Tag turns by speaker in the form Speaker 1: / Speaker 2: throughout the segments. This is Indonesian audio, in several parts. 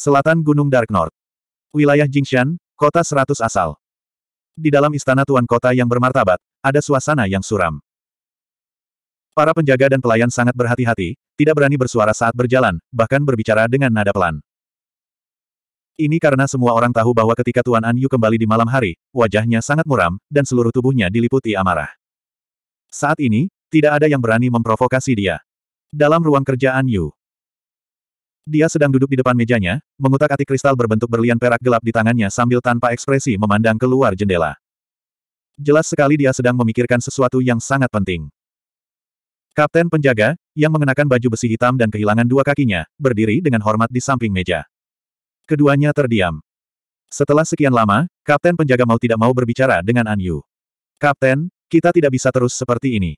Speaker 1: Selatan Gunung Dark North. Wilayah Jingshan, kota seratus asal. Di dalam istana tuan kota yang bermartabat, ada suasana yang suram. Para penjaga dan pelayan sangat berhati-hati, tidak berani bersuara saat berjalan, bahkan berbicara dengan nada pelan. Ini karena semua orang tahu bahwa ketika Tuan An Yu kembali di malam hari, wajahnya sangat muram, dan seluruh tubuhnya diliputi amarah. Saat ini, tidak ada yang berani memprovokasi dia. Dalam ruang kerja An Yu, dia sedang duduk di depan mejanya, mengutak-atik kristal berbentuk berlian perak gelap di tangannya sambil tanpa ekspresi memandang keluar jendela. Jelas sekali dia sedang memikirkan sesuatu yang sangat penting. Kapten penjaga, yang mengenakan baju besi hitam dan kehilangan dua kakinya, berdiri dengan hormat di samping meja. Keduanya terdiam. Setelah sekian lama, kapten penjaga mau tidak mau berbicara dengan An Yu. Kapten, kita tidak bisa terus seperti ini.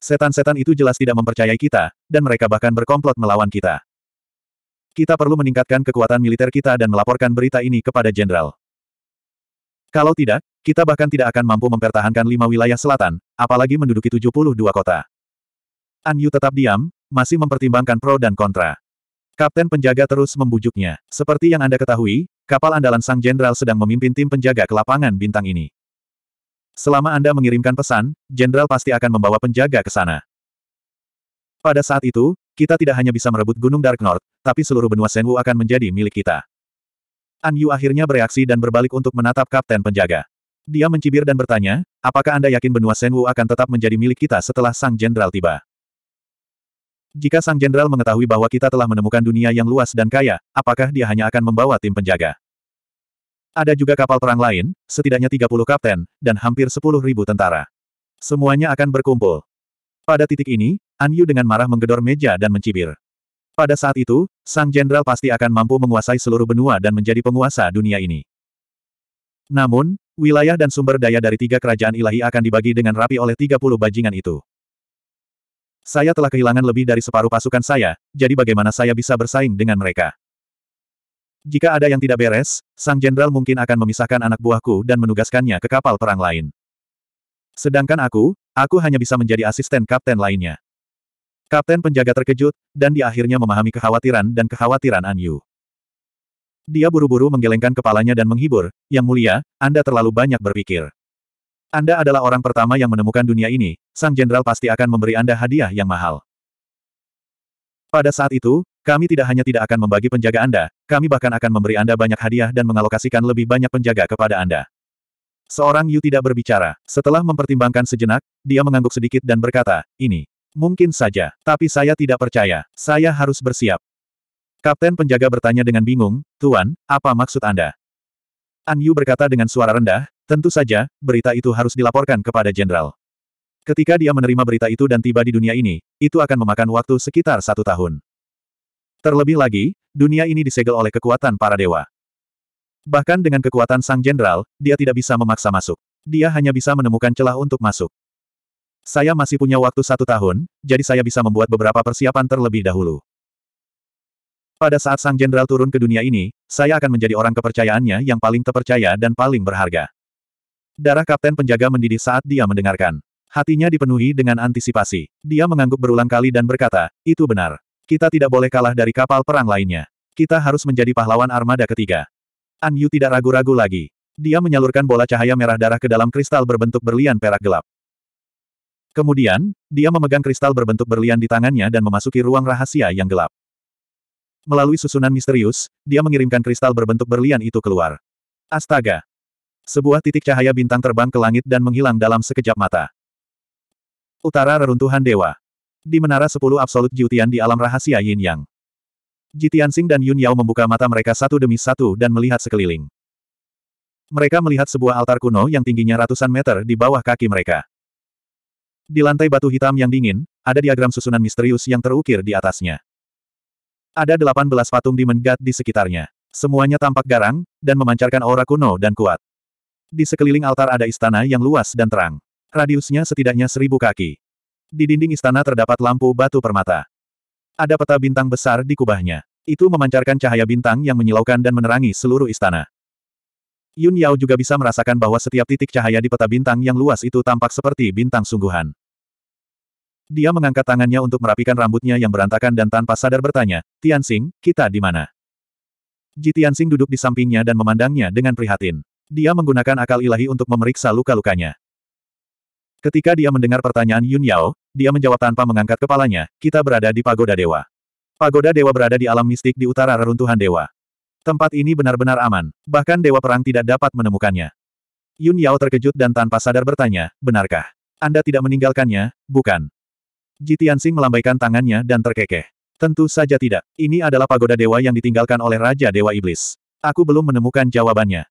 Speaker 1: Setan-setan itu jelas tidak mempercayai kita, dan mereka bahkan berkomplot melawan kita. Kita perlu meningkatkan kekuatan militer kita dan melaporkan berita ini kepada jenderal. Kalau tidak, kita bahkan tidak akan mampu mempertahankan lima wilayah selatan, apalagi menduduki 72 kota. An Yu tetap diam, masih mempertimbangkan pro dan kontra. Kapten penjaga terus membujuknya. Seperti yang Anda ketahui, kapal andalan Sang Jenderal sedang memimpin tim penjaga ke lapangan bintang ini. Selama Anda mengirimkan pesan, jenderal pasti akan membawa penjaga ke sana. Pada saat itu, kita tidak hanya bisa merebut Gunung Dark North, tapi seluruh benua Senwu akan menjadi milik kita. An Yu akhirnya bereaksi dan berbalik untuk menatap Kapten Penjaga. Dia mencibir dan bertanya, apakah Anda yakin benua Senwu akan tetap menjadi milik kita setelah Sang Jenderal tiba? Jika Sang Jenderal mengetahui bahwa kita telah menemukan dunia yang luas dan kaya, apakah dia hanya akan membawa tim penjaga? Ada juga kapal perang lain, setidaknya 30 kapten, dan hampir 10.000 tentara. Semuanya akan berkumpul. Pada titik ini, An Yu dengan marah menggedor meja dan mencibir. Pada saat itu, sang jenderal pasti akan mampu menguasai seluruh benua dan menjadi penguasa dunia ini. Namun, wilayah dan sumber daya dari tiga kerajaan ilahi akan dibagi dengan rapi oleh 30 bajingan itu. Saya telah kehilangan lebih dari separuh pasukan saya, jadi bagaimana saya bisa bersaing dengan mereka? Jika ada yang tidak beres, sang jenderal mungkin akan memisahkan anak buahku dan menugaskannya ke kapal perang lain. Sedangkan aku, Aku hanya bisa menjadi asisten kapten lainnya. Kapten penjaga terkejut, dan dia akhirnya memahami kekhawatiran dan kekhawatiran An Yu. Dia buru-buru menggelengkan kepalanya dan menghibur, Yang mulia, Anda terlalu banyak berpikir. Anda adalah orang pertama yang menemukan dunia ini, Sang Jenderal pasti akan memberi Anda hadiah yang mahal. Pada saat itu, kami tidak hanya tidak akan membagi penjaga Anda, kami bahkan akan memberi Anda banyak hadiah dan mengalokasikan lebih banyak penjaga kepada Anda. Seorang Yu tidak berbicara. Setelah mempertimbangkan sejenak, dia mengangguk sedikit dan berkata, ini. Mungkin saja, tapi saya tidak percaya. Saya harus bersiap. Kapten penjaga bertanya dengan bingung, Tuan, apa maksud Anda? An Yu berkata dengan suara rendah, tentu saja, berita itu harus dilaporkan kepada jenderal. Ketika dia menerima berita itu dan tiba di dunia ini, itu akan memakan waktu sekitar satu tahun. Terlebih lagi, dunia ini disegel oleh kekuatan para dewa. Bahkan dengan kekuatan sang jenderal, dia tidak bisa memaksa masuk. Dia hanya bisa menemukan celah untuk masuk. Saya masih punya waktu satu tahun, jadi saya bisa membuat beberapa persiapan terlebih dahulu. Pada saat sang jenderal turun ke dunia ini, saya akan menjadi orang kepercayaannya yang paling terpercaya dan paling berharga. Darah kapten penjaga mendidih saat dia mendengarkan. Hatinya dipenuhi dengan antisipasi. Dia mengangguk berulang kali dan berkata, itu benar. Kita tidak boleh kalah dari kapal perang lainnya. Kita harus menjadi pahlawan armada ketiga. An Yu tidak ragu-ragu lagi. Dia menyalurkan bola cahaya merah darah ke dalam kristal berbentuk berlian perak gelap. Kemudian, dia memegang kristal berbentuk berlian di tangannya dan memasuki ruang rahasia yang gelap. Melalui susunan misterius, dia mengirimkan kristal berbentuk berlian itu keluar. Astaga! Sebuah titik cahaya bintang terbang ke langit dan menghilang dalam sekejap mata. Utara reruntuhan dewa. Di menara sepuluh absolut Jiutian di alam rahasia Yin Yang. Ji Tianxing dan Yun Yao membuka mata mereka satu demi satu dan melihat sekeliling. Mereka melihat sebuah altar kuno yang tingginya ratusan meter di bawah kaki mereka. Di lantai batu hitam yang dingin, ada diagram susunan misterius yang terukir di atasnya. Ada delapan belas patung di menggat di sekitarnya. Semuanya tampak garang, dan memancarkan aura kuno dan kuat. Di sekeliling altar ada istana yang luas dan terang. Radiusnya setidaknya seribu kaki. Di dinding istana terdapat lampu batu permata. Ada peta bintang besar di kubahnya. Itu memancarkan cahaya bintang yang menyilaukan dan menerangi seluruh istana. Yun Yao juga bisa merasakan bahwa setiap titik cahaya di peta bintang yang luas itu tampak seperti bintang sungguhan. Dia mengangkat tangannya untuk merapikan rambutnya yang berantakan dan tanpa sadar bertanya, Tianxing, kita di mana? Ji Tianxing duduk di sampingnya dan memandangnya dengan prihatin. Dia menggunakan akal ilahi untuk memeriksa luka-lukanya. Ketika dia mendengar pertanyaan Yun Yao, dia menjawab tanpa mengangkat kepalanya, kita berada di Pagoda Dewa. Pagoda Dewa berada di alam mistik di utara reruntuhan Dewa. Tempat ini benar-benar aman, bahkan Dewa Perang tidak dapat menemukannya. Yun Yao terkejut dan tanpa sadar bertanya, benarkah? Anda tidak meninggalkannya, bukan? Jitian Sing melambaikan tangannya dan terkekeh. Tentu saja tidak. Ini adalah pagoda dewa yang ditinggalkan oleh Raja Dewa Iblis. Aku belum menemukan jawabannya.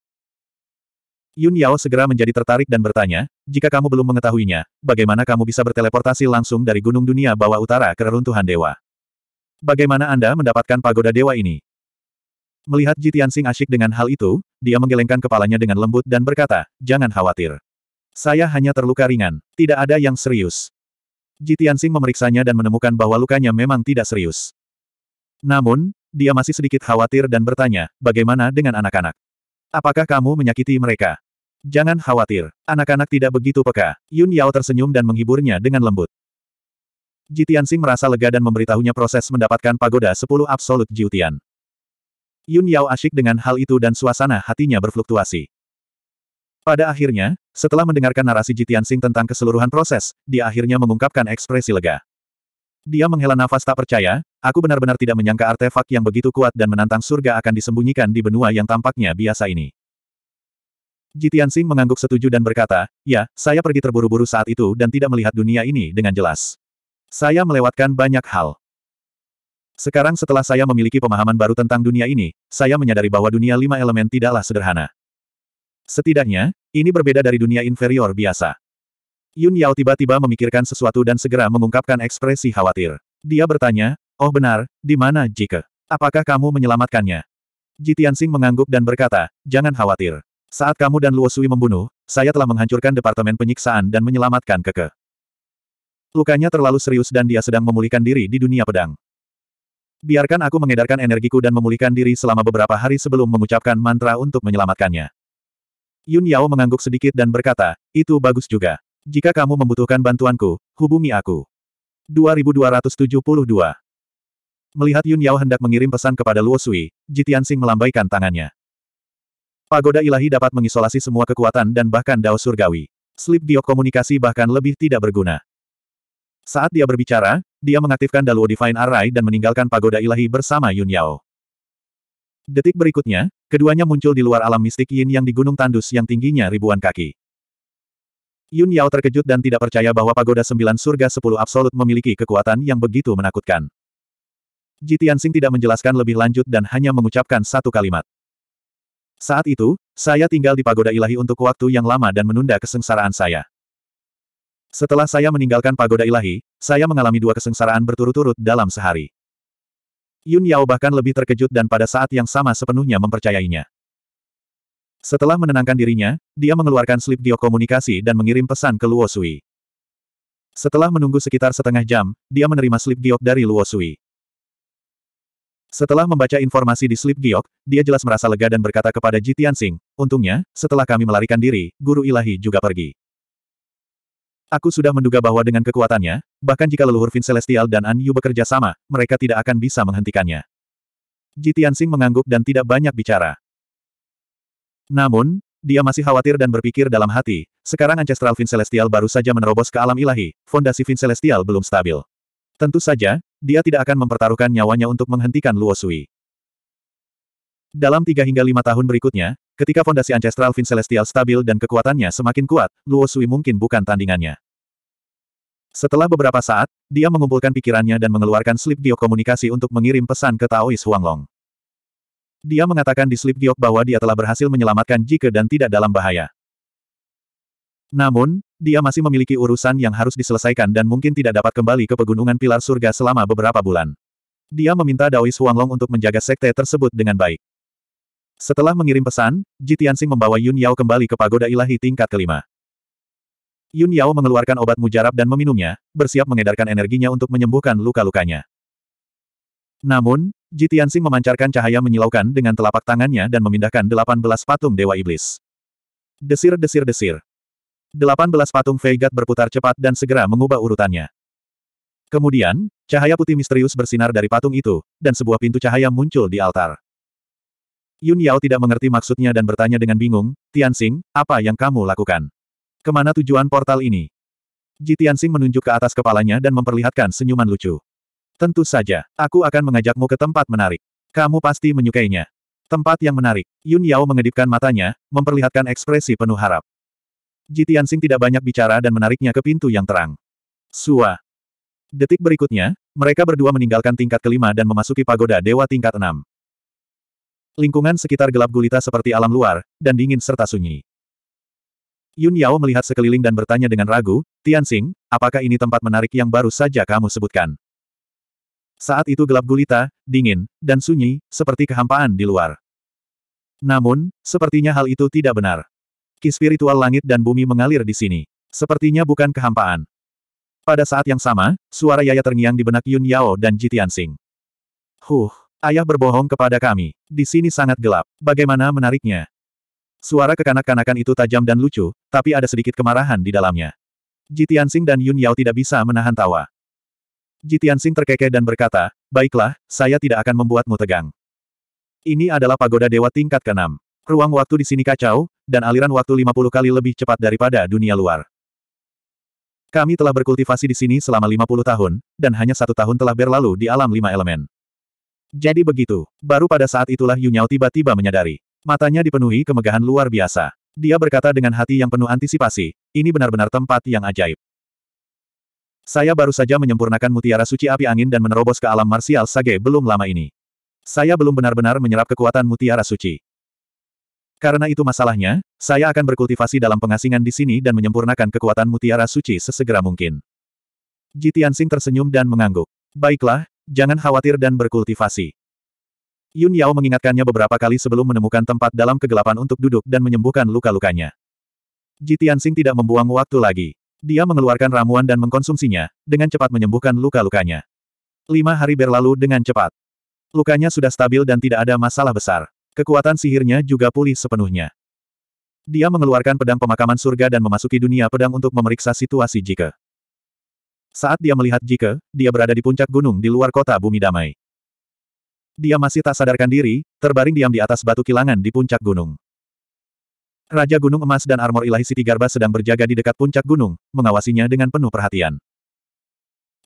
Speaker 1: Yun Yao segera menjadi tertarik dan bertanya, jika kamu belum mengetahuinya, bagaimana kamu bisa berteleportasi langsung dari gunung dunia bawah utara ke reruntuhan dewa? Bagaimana Anda mendapatkan pagoda dewa ini? Melihat Jitiansing asyik dengan hal itu, dia menggelengkan kepalanya dengan lembut dan berkata, jangan khawatir. Saya hanya terluka ringan, tidak ada yang serius. Jitiansing memeriksanya dan menemukan bahwa lukanya memang tidak serius. Namun, dia masih sedikit khawatir dan bertanya, bagaimana dengan anak-anak? Apakah kamu menyakiti mereka? Jangan khawatir, anak-anak tidak begitu peka. Yun Yao tersenyum dan menghiburnya dengan lembut. Jitiansing merasa lega dan memberitahunya proses mendapatkan pagoda 10 absolut Jiutian. Yun Yao asyik dengan hal itu dan suasana hatinya berfluktuasi. Pada akhirnya, setelah mendengarkan narasi Jitiansing tentang keseluruhan proses, dia akhirnya mengungkapkan ekspresi lega. Dia menghela nafas tak percaya, aku benar-benar tidak menyangka artefak yang begitu kuat dan menantang surga akan disembunyikan di benua yang tampaknya biasa ini. Jitian Sing mengangguk setuju dan berkata, ya, saya pergi terburu-buru saat itu dan tidak melihat dunia ini dengan jelas. Saya melewatkan banyak hal. Sekarang setelah saya memiliki pemahaman baru tentang dunia ini, saya menyadari bahwa dunia lima elemen tidaklah sederhana. Setidaknya, ini berbeda dari dunia inferior biasa. Yun Yao tiba-tiba memikirkan sesuatu dan segera mengungkapkan ekspresi khawatir. Dia bertanya, oh benar, di mana Jike? Apakah kamu menyelamatkannya? Jitiansing mengangguk dan berkata, jangan khawatir. Saat kamu dan Luo Sui membunuh, saya telah menghancurkan Departemen Penyiksaan dan menyelamatkan Keke. Lukanya terlalu serius dan dia sedang memulihkan diri di dunia pedang. Biarkan aku mengedarkan energiku dan memulihkan diri selama beberapa hari sebelum mengucapkan mantra untuk menyelamatkannya. Yun Yao mengangguk sedikit dan berkata, itu bagus juga. Jika kamu membutuhkan bantuanku, hubungi aku. 2272 Melihat Yun Yao hendak mengirim pesan kepada Luo Sui, Jitian Sing melambaikan tangannya. Pagoda ilahi dapat mengisolasi semua kekuatan dan bahkan dao surgawi. Slip diok komunikasi bahkan lebih tidak berguna. Saat dia berbicara, dia mengaktifkan Daluo Divine Array dan meninggalkan pagoda ilahi bersama Yun Yao. Detik berikutnya, keduanya muncul di luar alam mistik Yin yang di Gunung Tandus yang tingginya ribuan kaki. Yun Yao terkejut dan tidak percaya bahwa pagoda sembilan surga sepuluh absolut memiliki kekuatan yang begitu menakutkan. Jitian Sing tidak menjelaskan lebih lanjut dan hanya mengucapkan satu kalimat. Saat itu, saya tinggal di pagoda ilahi untuk waktu yang lama dan menunda kesengsaraan saya. Setelah saya meninggalkan pagoda ilahi, saya mengalami dua kesengsaraan berturut-turut dalam sehari. Yun Yao bahkan lebih terkejut dan pada saat yang sama sepenuhnya mempercayainya. Setelah menenangkan dirinya, dia mengeluarkan slip dio komunikasi dan mengirim pesan ke Luo Sui. Setelah menunggu sekitar setengah jam, dia menerima slip giok dari Luo Sui. Setelah membaca informasi di slip giok, dia jelas merasa lega dan berkata kepada Ji Tianxing, untungnya, setelah kami melarikan diri, guru ilahi juga pergi. Aku sudah menduga bahwa dengan kekuatannya, bahkan jika leluhur Vin Celestial dan An Yu bekerja sama, mereka tidak akan bisa menghentikannya. Ji Tianxing mengangguk dan tidak banyak bicara. Namun, dia masih khawatir dan berpikir dalam hati, sekarang Ancestral Vin Celestial baru saja menerobos ke alam ilahi, fondasi Vin Celestial belum stabil. Tentu saja, dia tidak akan mempertaruhkan nyawanya untuk menghentikan Luo Sui. Dalam tiga hingga lima tahun berikutnya, ketika fondasi Ancestral Vin Celestial stabil dan kekuatannya semakin kuat, Luo Sui mungkin bukan tandingannya. Setelah beberapa saat, dia mengumpulkan pikirannya dan mengeluarkan slip geokomunikasi untuk mengirim pesan ke Taois Huanglong. Dia mengatakan di Slip Giok bahwa dia telah berhasil menyelamatkan Jike dan tidak dalam bahaya. Namun, dia masih memiliki urusan yang harus diselesaikan dan mungkin tidak dapat kembali ke pegunungan pilar surga selama beberapa bulan. Dia meminta Daois Huanglong untuk menjaga sekte tersebut dengan baik. Setelah mengirim pesan, Ji membawa Yun Yao kembali ke pagoda ilahi tingkat kelima. Yun Yao mengeluarkan obat mujarab dan meminumnya, bersiap mengedarkan energinya untuk menyembuhkan luka-lukanya. Namun, Jitiansing memancarkan cahaya menyilaukan dengan telapak tangannya dan memindahkan delapan belas patung Dewa Iblis. Desir-desir-desir. Delapan belas patung Veigat berputar cepat dan segera mengubah urutannya. Kemudian, cahaya putih misterius bersinar dari patung itu, dan sebuah pintu cahaya muncul di altar. Yun Yao tidak mengerti maksudnya dan bertanya dengan bingung, Tianxing, apa yang kamu lakukan? Kemana tujuan portal ini? Ji Tianxing menunjuk ke atas kepalanya dan memperlihatkan senyuman lucu. Tentu saja, aku akan mengajakmu ke tempat menarik. Kamu pasti menyukainya. Tempat yang menarik. Yun Yao mengedipkan matanya, memperlihatkan ekspresi penuh harap. Ji Tianxing tidak banyak bicara dan menariknya ke pintu yang terang. Sua. Detik berikutnya, mereka berdua meninggalkan tingkat kelima dan memasuki pagoda dewa tingkat enam. Lingkungan sekitar gelap gulita seperti alam luar, dan dingin serta sunyi. Yun Yao melihat sekeliling dan bertanya dengan ragu, Tianxing, apakah ini tempat menarik yang baru saja kamu sebutkan? Saat itu gelap gulita, dingin, dan sunyi, seperti kehampaan di luar. Namun, sepertinya hal itu tidak benar. Ki spiritual langit dan bumi mengalir di sini. Sepertinya bukan kehampaan. Pada saat yang sama, suara Yaya terngiang di benak Yun Yao dan Jitian Sing. Huh, ayah berbohong kepada kami. Di sini sangat gelap. Bagaimana menariknya? Suara kekanak-kanakan itu tajam dan lucu, tapi ada sedikit kemarahan di dalamnya. Jitian Sing dan Yun Yao tidak bisa menahan tawa. Jitian Sing terkekeh dan berkata, Baiklah, saya tidak akan membuatmu tegang. Ini adalah pagoda dewa tingkat ke-6. Ruang waktu di sini kacau, dan aliran waktu 50 kali lebih cepat daripada dunia luar. Kami telah berkultivasi di sini selama 50 tahun, dan hanya satu tahun telah berlalu di alam lima elemen. Jadi begitu, baru pada saat itulah Yunyao tiba-tiba menyadari. Matanya dipenuhi kemegahan luar biasa. Dia berkata dengan hati yang penuh antisipasi, ini benar-benar tempat yang ajaib. Saya baru saja menyempurnakan mutiara suci api angin dan menerobos ke alam marsial Sage belum lama ini. Saya belum benar-benar menyerap kekuatan mutiara suci. Karena itu masalahnya, saya akan berkultivasi dalam pengasingan di sini dan menyempurnakan kekuatan mutiara suci sesegera mungkin. Jitiansing tersenyum dan mengangguk. Baiklah, jangan khawatir dan berkultivasi. Yun Yao mengingatkannya beberapa kali sebelum menemukan tempat dalam kegelapan untuk duduk dan menyembuhkan luka-lukanya. Jitiansing tidak membuang waktu lagi. Dia mengeluarkan ramuan dan mengkonsumsinya, dengan cepat menyembuhkan luka-lukanya. Lima hari berlalu dengan cepat. Lukanya sudah stabil dan tidak ada masalah besar. Kekuatan sihirnya juga pulih sepenuhnya. Dia mengeluarkan pedang pemakaman surga dan memasuki dunia pedang untuk memeriksa situasi Jike. Saat dia melihat Jike, dia berada di puncak gunung di luar kota bumi damai. Dia masih tak sadarkan diri, terbaring diam di atas batu kilangan di puncak gunung. Raja Gunung Emas dan Armor Ilahi Siti Garba sedang berjaga di dekat puncak gunung, mengawasinya dengan penuh perhatian.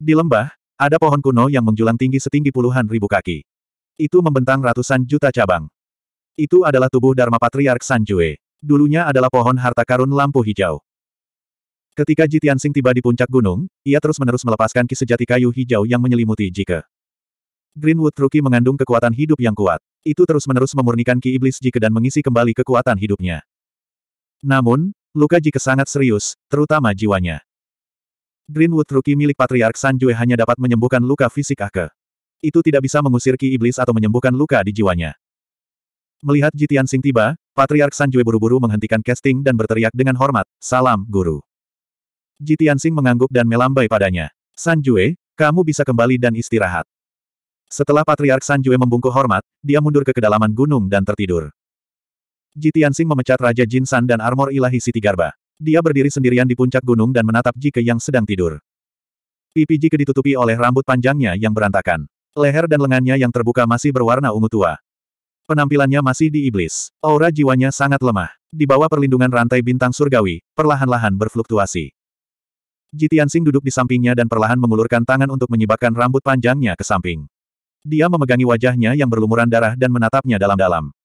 Speaker 1: Di lembah, ada pohon kuno yang menjulang tinggi setinggi puluhan ribu kaki. Itu membentang ratusan juta cabang. Itu adalah tubuh Dharma Patriark Sanjue. Dulunya adalah pohon harta karun lampu hijau. Ketika Jitian Sing tiba di puncak gunung, ia terus-menerus melepaskan ki sejati kayu hijau yang menyelimuti Jike. Greenwood Rookie mengandung kekuatan hidup yang kuat. Itu terus-menerus memurnikan ki iblis Jike dan mengisi kembali kekuatan hidupnya. Namun, luka jika sangat serius, terutama jiwanya. Greenwood ruki milik Patriark Sanjue hanya dapat menyembuhkan luka fisik Ake. Itu tidak bisa mengusir ki iblis atau menyembuhkan luka di jiwanya. Melihat Jitian Sing tiba, Patriark Sanjue buru-buru menghentikan casting dan berteriak dengan hormat, Salam, Guru. Jitian Sing mengangguk dan melambai padanya. Sanjue, kamu bisa kembali dan istirahat. Setelah Patriark Sanjue membungkuk hormat, dia mundur ke kedalaman gunung dan tertidur. Ji Tianxing memecat Raja Jin San dan Armor Ilahi Siti Garba. Dia berdiri sendirian di puncak gunung dan menatap Ji Ke yang sedang tidur. Pipi Ke ditutupi oleh rambut panjangnya yang berantakan. Leher dan lengannya yang terbuka masih berwarna ungu tua. Penampilannya masih di iblis. Aura jiwanya sangat lemah. Di bawah perlindungan rantai bintang surgawi, perlahan-lahan berfluktuasi. Ji Tianxing duduk di sampingnya dan perlahan mengulurkan tangan untuk menyibakkan rambut panjangnya ke samping. Dia memegangi wajahnya yang berlumuran darah dan menatapnya dalam-dalam.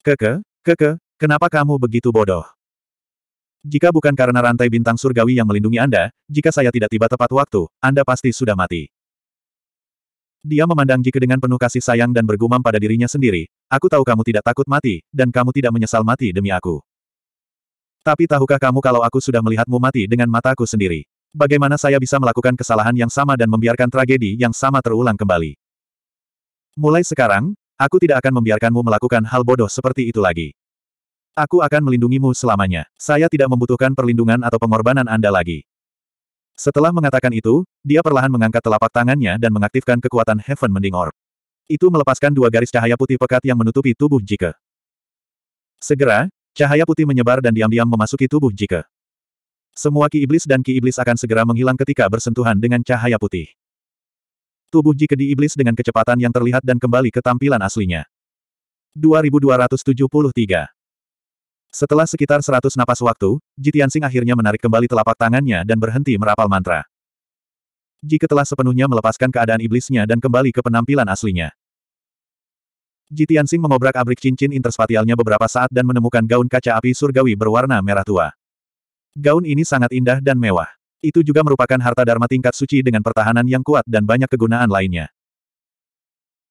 Speaker 1: Keke, Keke, kenapa kamu begitu bodoh? Jika bukan karena rantai bintang surgawi yang melindungi Anda, jika saya tidak tiba tepat waktu, Anda pasti sudah mati. Dia memandang Jike dengan penuh kasih sayang dan bergumam pada dirinya sendiri, aku tahu kamu tidak takut mati, dan kamu tidak menyesal mati demi aku. Tapi tahukah kamu kalau aku sudah melihatmu mati dengan mataku sendiri? Bagaimana saya bisa melakukan kesalahan yang sama dan membiarkan tragedi yang sama terulang kembali? Mulai sekarang, Aku tidak akan membiarkanmu melakukan hal bodoh seperti itu lagi. Aku akan melindungimu selamanya. Saya tidak membutuhkan perlindungan atau pengorbanan Anda lagi. Setelah mengatakan itu, dia perlahan mengangkat telapak tangannya dan mengaktifkan kekuatan Heaven Mending Orb. Itu melepaskan dua garis cahaya putih pekat yang menutupi tubuh Jike. Segera, cahaya putih menyebar dan diam-diam memasuki tubuh Jike. Semua ki iblis dan ki iblis akan segera menghilang ketika bersentuhan dengan cahaya putih. Tubuh Ji jikedi iblis dengan kecepatan yang terlihat dan kembali ke tampilan aslinya. 2273 Setelah sekitar 100 napas waktu, Jitiansing akhirnya menarik kembali telapak tangannya dan berhenti merapal mantra. Jika telah sepenuhnya melepaskan keadaan iblisnya dan kembali ke penampilan aslinya. Jitiansing mengobrak-abrik cincin interspatialnya beberapa saat dan menemukan gaun kaca api surgawi berwarna merah tua. Gaun ini sangat indah dan mewah. Itu juga merupakan harta Dharma tingkat suci dengan pertahanan yang kuat dan banyak kegunaan lainnya.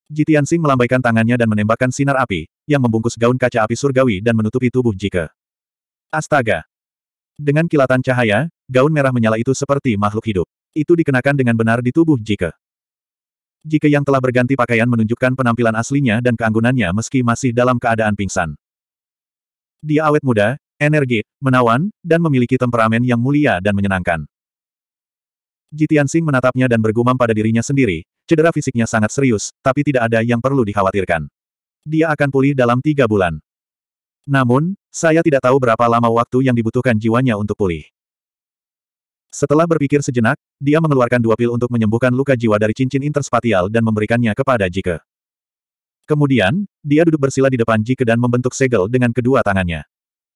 Speaker 1: Jitian Sing melambaikan tangannya dan menembakkan sinar api, yang membungkus gaun kaca api surgawi dan menutupi tubuh Jike. Astaga! Dengan kilatan cahaya, gaun merah menyala itu seperti makhluk hidup. Itu dikenakan dengan benar di tubuh Jike. Jike yang telah berganti pakaian menunjukkan penampilan aslinya dan keanggunannya meski masih dalam keadaan pingsan. Dia awet muda, energi, menawan, dan memiliki temperamen yang mulia dan menyenangkan. Jitian Sing menatapnya dan bergumam pada dirinya sendiri, cedera fisiknya sangat serius, tapi tidak ada yang perlu dikhawatirkan. Dia akan pulih dalam tiga bulan. Namun, saya tidak tahu berapa lama waktu yang dibutuhkan jiwanya untuk pulih. Setelah berpikir sejenak, dia mengeluarkan dua pil untuk menyembuhkan luka jiwa dari cincin interspatial dan memberikannya kepada Jike. Kemudian, dia duduk bersila di depan Jike dan membentuk segel dengan kedua tangannya.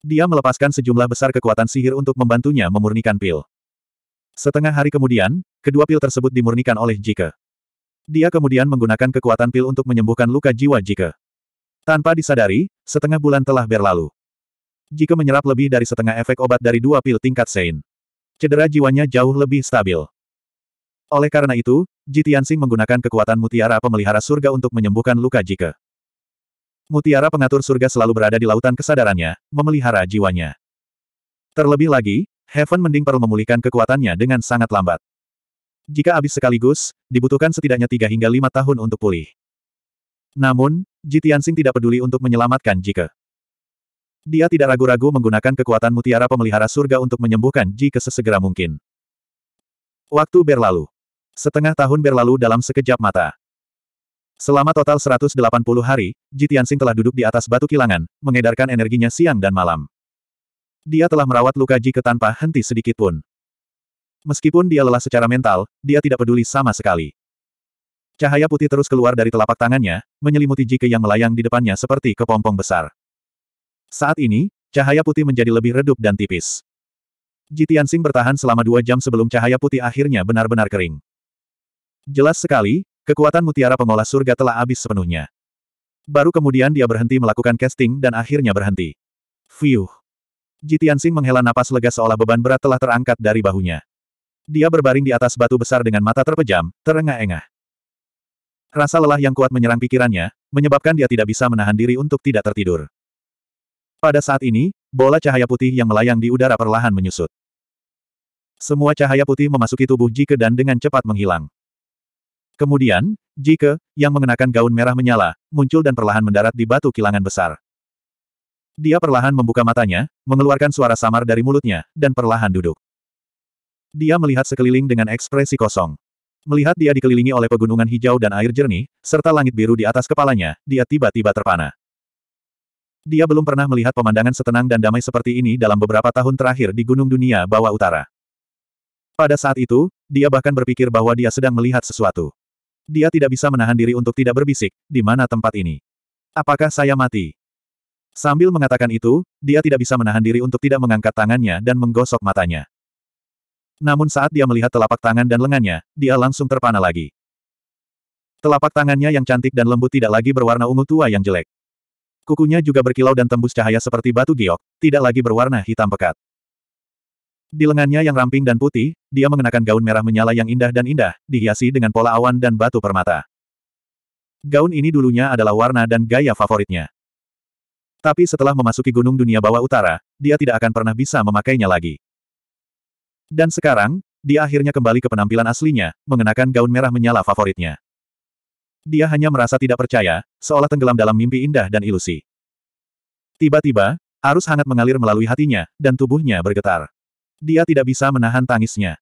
Speaker 1: Dia melepaskan sejumlah besar kekuatan sihir untuk membantunya memurnikan pil. Setengah hari kemudian, kedua pil tersebut dimurnikan oleh Jike. Dia kemudian menggunakan kekuatan pil untuk menyembuhkan luka jiwa Jike. Tanpa disadari, setengah bulan telah berlalu. Jike menyerap lebih dari setengah efek obat dari dua pil tingkat Sein. Cedera jiwanya jauh lebih stabil. Oleh karena itu, Ji menggunakan kekuatan mutiara pemelihara surga untuk menyembuhkan luka Jike. Mutiara pengatur surga selalu berada di lautan kesadarannya, memelihara jiwanya. Terlebih lagi, Heaven mending perlu memulihkan kekuatannya dengan sangat lambat. Jika habis sekaligus, dibutuhkan setidaknya 3 hingga lima tahun untuk pulih. Namun, Ji tidak peduli untuk menyelamatkan Jike. Dia tidak ragu-ragu menggunakan kekuatan mutiara pemelihara surga untuk menyembuhkan Jike sesegera mungkin. Waktu berlalu. Setengah tahun berlalu dalam sekejap mata. Selama total 180 hari, Ji telah duduk di atas batu kilangan, mengedarkan energinya siang dan malam. Dia telah merawat luka Jike tanpa henti sedikitpun. Meskipun dia lelah secara mental, dia tidak peduli sama sekali. Cahaya putih terus keluar dari telapak tangannya, menyelimuti Jike yang melayang di depannya seperti kepompong besar. Saat ini, cahaya putih menjadi lebih redup dan tipis. Jitian Sing bertahan selama dua jam sebelum cahaya putih akhirnya benar-benar kering. Jelas sekali, kekuatan mutiara pengolah surga telah habis sepenuhnya. Baru kemudian dia berhenti melakukan casting dan akhirnya berhenti. Fiuh. Jitian Sing menghela napas lega seolah beban berat telah terangkat dari bahunya. Dia berbaring di atas batu besar dengan mata terpejam, terengah-engah. Rasa lelah yang kuat menyerang pikirannya, menyebabkan dia tidak bisa menahan diri untuk tidak tertidur. Pada saat ini, bola cahaya putih yang melayang di udara perlahan menyusut. Semua cahaya putih memasuki tubuh Jike dan dengan cepat menghilang. Kemudian, Jike, yang mengenakan gaun merah menyala, muncul dan perlahan mendarat di batu kilangan besar. Dia perlahan membuka matanya, mengeluarkan suara samar dari mulutnya, dan perlahan duduk. Dia melihat sekeliling dengan ekspresi kosong. Melihat dia dikelilingi oleh pegunungan hijau dan air jernih, serta langit biru di atas kepalanya, dia tiba-tiba terpana. Dia belum pernah melihat pemandangan setenang dan damai seperti ini dalam beberapa tahun terakhir di Gunung Dunia Bawah Utara. Pada saat itu, dia bahkan berpikir bahwa dia sedang melihat sesuatu. Dia tidak bisa menahan diri untuk tidak berbisik, di mana tempat ini. Apakah saya mati? Sambil mengatakan itu, dia tidak bisa menahan diri untuk tidak mengangkat tangannya dan menggosok matanya. Namun saat dia melihat telapak tangan dan lengannya, dia langsung terpana lagi. Telapak tangannya yang cantik dan lembut tidak lagi berwarna ungu tua yang jelek. Kukunya juga berkilau dan tembus cahaya seperti batu giok, tidak lagi berwarna hitam pekat. Di lengannya yang ramping dan putih, dia mengenakan gaun merah menyala yang indah dan indah, dihiasi dengan pola awan dan batu permata. Gaun ini dulunya adalah warna dan gaya favoritnya. Tapi setelah memasuki gunung dunia bawah utara, dia tidak akan pernah bisa memakainya lagi. Dan sekarang, dia akhirnya kembali ke penampilan aslinya, mengenakan gaun merah menyala favoritnya. Dia hanya merasa tidak percaya, seolah tenggelam dalam mimpi indah dan ilusi. Tiba-tiba, arus hangat mengalir melalui hatinya, dan tubuhnya bergetar. Dia tidak bisa menahan tangisnya.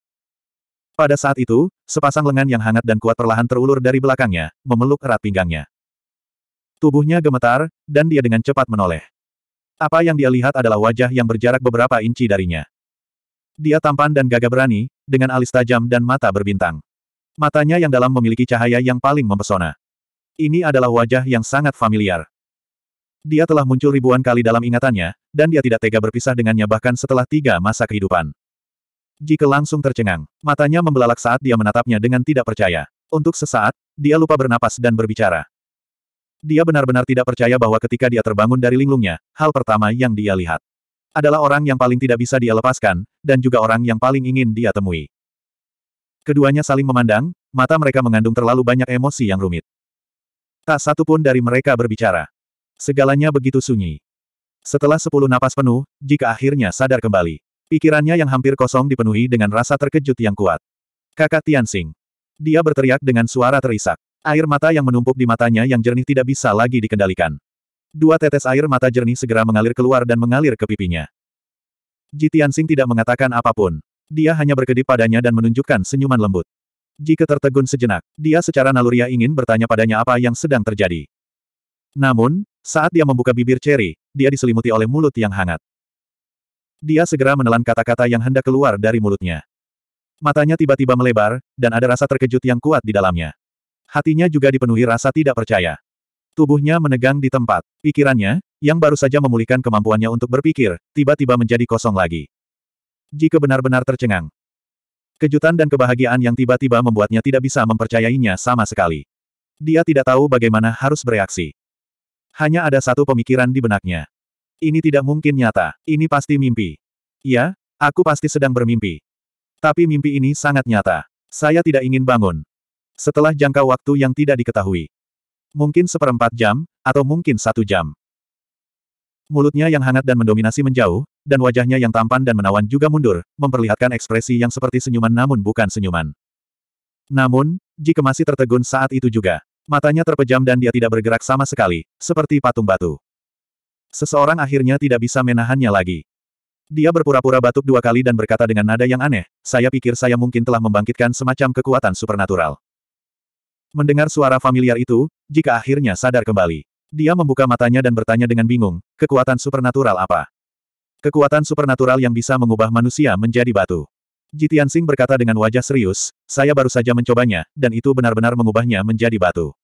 Speaker 1: Pada saat itu, sepasang lengan yang hangat dan kuat perlahan terulur dari belakangnya, memeluk erat pinggangnya. Tubuhnya gemetar, dan dia dengan cepat menoleh. Apa yang dia lihat adalah wajah yang berjarak beberapa inci darinya. Dia tampan dan gagah berani, dengan alis tajam dan mata berbintang. Matanya yang dalam memiliki cahaya yang paling mempesona. Ini adalah wajah yang sangat familiar. Dia telah muncul ribuan kali dalam ingatannya, dan dia tidak tega berpisah dengannya bahkan setelah tiga masa kehidupan. Jika langsung tercengang. Matanya membelalak saat dia menatapnya dengan tidak percaya. Untuk sesaat, dia lupa bernapas dan berbicara. Dia benar-benar tidak percaya bahwa ketika dia terbangun dari linglungnya, hal pertama yang dia lihat adalah orang yang paling tidak bisa dia lepaskan, dan juga orang yang paling ingin dia temui. Keduanya saling memandang, mata mereka mengandung terlalu banyak emosi yang rumit. Tak satu pun dari mereka berbicara. Segalanya begitu sunyi. Setelah sepuluh napas penuh, jika akhirnya sadar kembali, pikirannya yang hampir kosong dipenuhi dengan rasa terkejut yang kuat. Kakak Tianxing. Dia berteriak dengan suara terisak. Air mata yang menumpuk di matanya yang jernih tidak bisa lagi dikendalikan. Dua tetes air mata jernih segera mengalir keluar dan mengalir ke pipinya. Jitiansing tidak mengatakan apapun. Dia hanya berkedip padanya dan menunjukkan senyuman lembut. Jika tertegun sejenak, dia secara naluriah ingin bertanya padanya apa yang sedang terjadi. Namun, saat dia membuka bibir ceri, dia diselimuti oleh mulut yang hangat. Dia segera menelan kata-kata yang hendak keluar dari mulutnya. Matanya tiba-tiba melebar, dan ada rasa terkejut yang kuat di dalamnya. Hatinya juga dipenuhi rasa tidak percaya. Tubuhnya menegang di tempat. Pikirannya, yang baru saja memulihkan kemampuannya untuk berpikir, tiba-tiba menjadi kosong lagi. Jika benar-benar tercengang. Kejutan dan kebahagiaan yang tiba-tiba membuatnya tidak bisa mempercayainya sama sekali. Dia tidak tahu bagaimana harus bereaksi. Hanya ada satu pemikiran di benaknya. Ini tidak mungkin nyata, ini pasti mimpi. Ya, aku pasti sedang bermimpi. Tapi mimpi ini sangat nyata. Saya tidak ingin bangun. Setelah jangka waktu yang tidak diketahui. Mungkin seperempat jam, atau mungkin satu jam. Mulutnya yang hangat dan mendominasi menjauh, dan wajahnya yang tampan dan menawan juga mundur, memperlihatkan ekspresi yang seperti senyuman namun bukan senyuman. Namun, jika masih tertegun saat itu juga. Matanya terpejam dan dia tidak bergerak sama sekali, seperti patung batu. Seseorang akhirnya tidak bisa menahannya lagi. Dia berpura-pura batuk dua kali dan berkata dengan nada yang aneh, saya pikir saya mungkin telah membangkitkan semacam kekuatan supernatural. Mendengar suara familiar itu, jika akhirnya sadar kembali. Dia membuka matanya dan bertanya dengan bingung, kekuatan supernatural apa? Kekuatan supernatural yang bisa mengubah manusia menjadi batu. Jitian Sing berkata dengan wajah serius, saya baru saja mencobanya, dan itu benar-benar mengubahnya menjadi batu.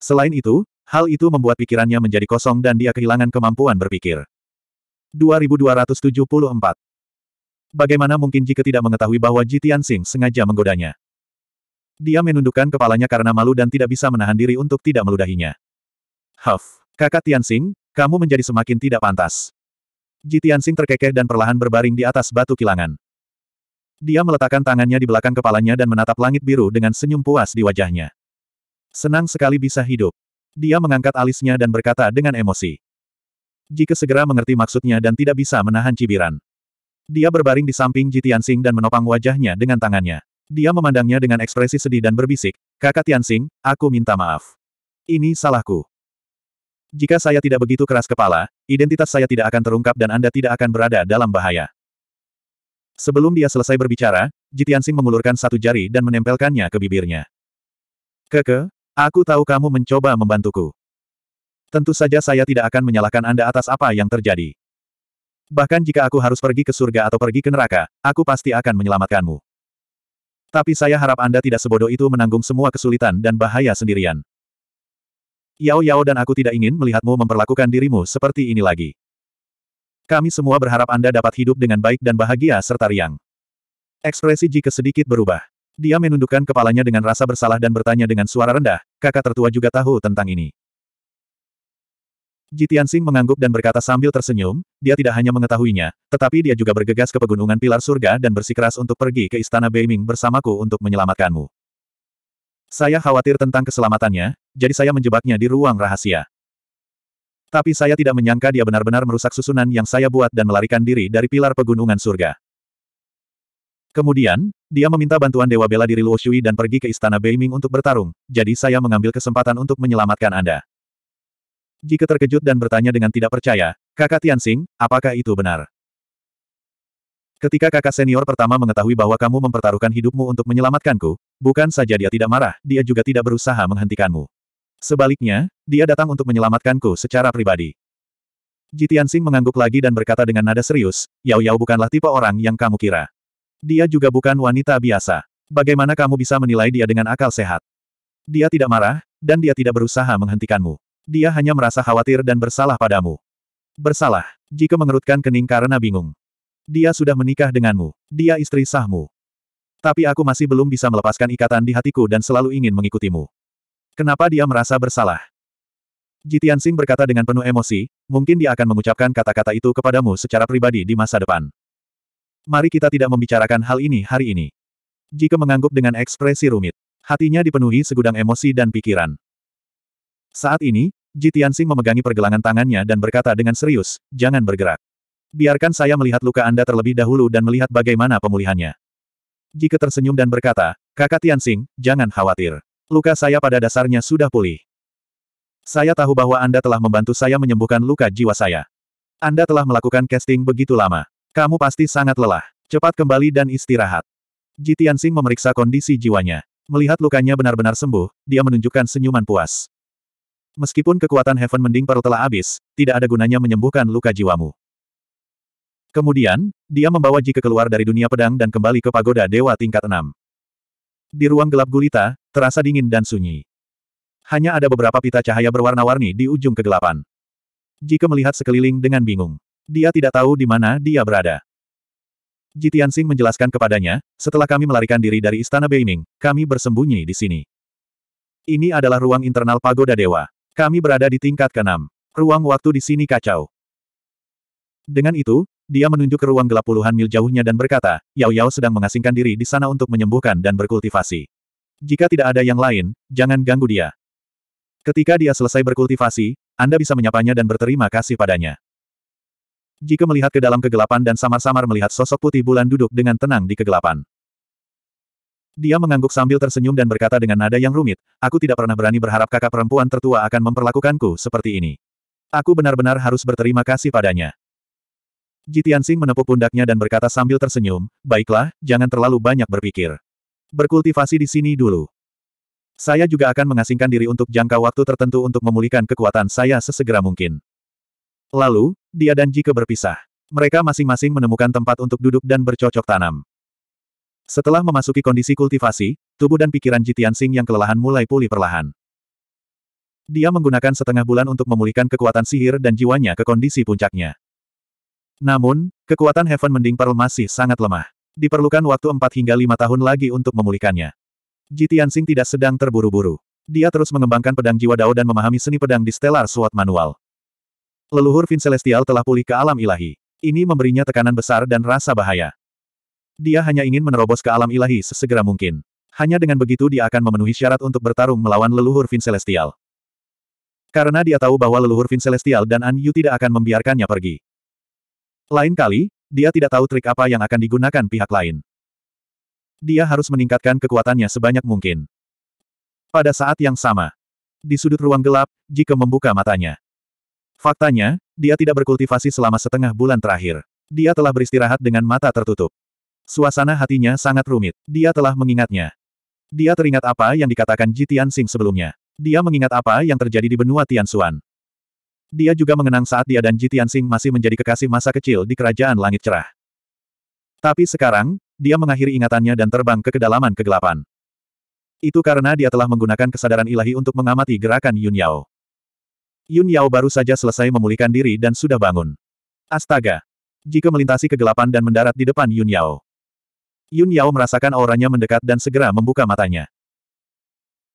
Speaker 1: Selain itu, hal itu membuat pikirannya menjadi kosong dan dia kehilangan kemampuan berpikir. 2274 Bagaimana mungkin jika tidak mengetahui bahwa Jitian Sing sengaja menggodanya? Dia menundukkan kepalanya karena malu dan tidak bisa menahan diri untuk tidak meludahinya. Huff, kakak Tianxing, kamu menjadi semakin tidak pantas. Ji Tianxing terkekeh dan perlahan berbaring di atas batu kilangan. Dia meletakkan tangannya di belakang kepalanya dan menatap langit biru dengan senyum puas di wajahnya. Senang sekali bisa hidup. Dia mengangkat alisnya dan berkata dengan emosi. Jika segera mengerti maksudnya dan tidak bisa menahan cibiran. Dia berbaring di samping Ji Tianxing dan menopang wajahnya dengan tangannya. Dia memandangnya dengan ekspresi sedih dan berbisik, kakak Tianxing, aku minta maaf. Ini salahku. Jika saya tidak begitu keras kepala, identitas saya tidak akan terungkap dan Anda tidak akan berada dalam bahaya. Sebelum dia selesai berbicara, Ji Tianxing mengulurkan satu jari dan menempelkannya ke bibirnya. Keke, aku tahu kamu mencoba membantuku. Tentu saja saya tidak akan menyalahkan Anda atas apa yang terjadi. Bahkan jika aku harus pergi ke surga atau pergi ke neraka, aku pasti akan menyelamatkanmu. Tapi saya harap Anda tidak sebodoh itu menanggung semua kesulitan dan bahaya sendirian. Yao Yao dan aku tidak ingin melihatmu memperlakukan dirimu seperti ini lagi. Kami semua berharap Anda dapat hidup dengan baik dan bahagia serta riang. Ekspresi Ji sedikit berubah. Dia menundukkan kepalanya dengan rasa bersalah dan bertanya dengan suara rendah, kakak tertua juga tahu tentang ini. Jitian Sing mengangguk dan berkata sambil tersenyum, dia tidak hanya mengetahuinya, tetapi dia juga bergegas ke pegunungan pilar surga dan bersikeras untuk pergi ke istana Beiming bersamaku untuk menyelamatkanmu. Saya khawatir tentang keselamatannya, jadi saya menjebaknya di ruang rahasia. Tapi saya tidak menyangka dia benar-benar merusak susunan yang saya buat dan melarikan diri dari pilar pegunungan surga. Kemudian, dia meminta bantuan Dewa Bela diri Luo Shui dan pergi ke Istana Beiming untuk bertarung, jadi saya mengambil kesempatan untuk menyelamatkan Anda. Jika terkejut dan bertanya dengan tidak percaya, kakak Tianxing, apakah itu benar? Ketika kakak senior pertama mengetahui bahwa kamu mempertaruhkan hidupmu untuk menyelamatkanku, bukan saja dia tidak marah, dia juga tidak berusaha menghentikanmu. Sebaliknya, dia datang untuk menyelamatkanku secara pribadi. Ji Tianxing mengangguk lagi dan berkata dengan nada serius, Yao Yao bukanlah tipe orang yang kamu kira. Dia juga bukan wanita biasa. Bagaimana kamu bisa menilai dia dengan akal sehat? Dia tidak marah, dan dia tidak berusaha menghentikanmu. Dia hanya merasa khawatir dan bersalah padamu. Bersalah. Jika mengerutkan kening karena bingung. Dia sudah menikah denganmu. Dia istri sahmu. Tapi aku masih belum bisa melepaskan ikatan di hatiku dan selalu ingin mengikutimu. Kenapa dia merasa bersalah? Jitian Sing berkata dengan penuh emosi, mungkin dia akan mengucapkan kata-kata itu kepadamu secara pribadi di masa depan. Mari kita tidak membicarakan hal ini hari ini. Jika mengangguk dengan ekspresi rumit, hatinya dipenuhi segudang emosi dan pikiran. Saat ini, Jitiansing memegangi pergelangan tangannya dan berkata dengan serius, jangan bergerak. Biarkan saya melihat luka Anda terlebih dahulu dan melihat bagaimana pemulihannya. Jika tersenyum dan berkata, kakak Tiansing, jangan khawatir. Luka saya pada dasarnya sudah pulih. Saya tahu bahwa Anda telah membantu saya menyembuhkan luka jiwa saya. Anda telah melakukan casting begitu lama. Kamu pasti sangat lelah. Cepat kembali dan istirahat. Jitiansing memeriksa kondisi jiwanya. Melihat lukanya benar-benar sembuh, dia menunjukkan senyuman puas. Meskipun kekuatan Heaven Mending Pearl telah habis, tidak ada gunanya menyembuhkan luka jiwamu. Kemudian, dia membawa Ji Ke keluar dari dunia pedang dan kembali ke pagoda dewa tingkat 6. Di ruang gelap gulita, terasa dingin dan sunyi. Hanya ada beberapa pita cahaya berwarna-warni di ujung kegelapan. Jike melihat sekeliling dengan bingung. Dia tidak tahu di mana dia berada. Ji Tianxing menjelaskan kepadanya, setelah kami melarikan diri dari Istana Beiming, kami bersembunyi di sini. Ini adalah ruang internal pagoda dewa. Kami berada di tingkat keenam. Ruang waktu di sini kacau. Dengan itu, dia menunjuk ke ruang gelap puluhan mil jauhnya dan berkata, Yao Yao sedang mengasingkan diri di sana untuk menyembuhkan dan berkultivasi. Jika tidak ada yang lain, jangan ganggu dia. Ketika dia selesai berkultivasi, Anda bisa menyapanya dan berterima kasih padanya. Jika melihat ke dalam kegelapan dan samar-samar melihat sosok putih bulan duduk dengan tenang di kegelapan. Dia mengangguk sambil tersenyum dan berkata dengan nada yang rumit, aku tidak pernah berani berharap kakak perempuan tertua akan memperlakukanku seperti ini. Aku benar-benar harus berterima kasih padanya. Jitiansing menepuk pundaknya dan berkata sambil tersenyum, baiklah, jangan terlalu banyak berpikir. Berkultivasi di sini dulu. Saya juga akan mengasingkan diri untuk jangka waktu tertentu untuk memulihkan kekuatan saya sesegera mungkin. Lalu, dia dan Jike berpisah. Mereka masing-masing menemukan tempat untuk duduk dan bercocok tanam. Setelah memasuki kondisi kultivasi, tubuh dan pikiran Jitian Sing yang kelelahan mulai pulih perlahan. Dia menggunakan setengah bulan untuk memulihkan kekuatan sihir dan jiwanya ke kondisi puncaknya. Namun, kekuatan Heaven Mending Pearl masih sangat lemah. Diperlukan waktu 4 hingga 5 tahun lagi untuk memulihkannya. Jitian Sing tidak sedang terburu-buru. Dia terus mengembangkan pedang jiwa Dao dan memahami seni pedang di Stellar Sword Manual. Leluhur Vin Celestial telah pulih ke alam ilahi. Ini memberinya tekanan besar dan rasa bahaya. Dia hanya ingin menerobos ke alam ilahi sesegera mungkin. Hanya dengan begitu dia akan memenuhi syarat untuk bertarung melawan leluhur Vin Celestial. Karena dia tahu bahwa leluhur Vin Celestial dan An Yu tidak akan membiarkannya pergi. Lain kali, dia tidak tahu trik apa yang akan digunakan pihak lain. Dia harus meningkatkan kekuatannya sebanyak mungkin. Pada saat yang sama, di sudut ruang gelap, jika membuka matanya. Faktanya, dia tidak berkultivasi selama setengah bulan terakhir. Dia telah beristirahat dengan mata tertutup. Suasana hatinya sangat rumit. Dia telah mengingatnya. Dia teringat apa yang dikatakan Jitian Sing sebelumnya. Dia mengingat apa yang terjadi di benua Tian Xuan. Dia juga mengenang saat dia dan Jitian Sing masih menjadi kekasih masa kecil di kerajaan langit cerah. Tapi sekarang, dia mengakhiri ingatannya dan terbang ke kedalaman kegelapan. Itu karena dia telah menggunakan kesadaran ilahi untuk mengamati gerakan Yun Yao. Yun Yao baru saja selesai memulihkan diri dan sudah bangun. Astaga! Jika melintasi kegelapan dan mendarat di depan Yun Yao. Yun Yao merasakan auranya mendekat dan segera membuka matanya.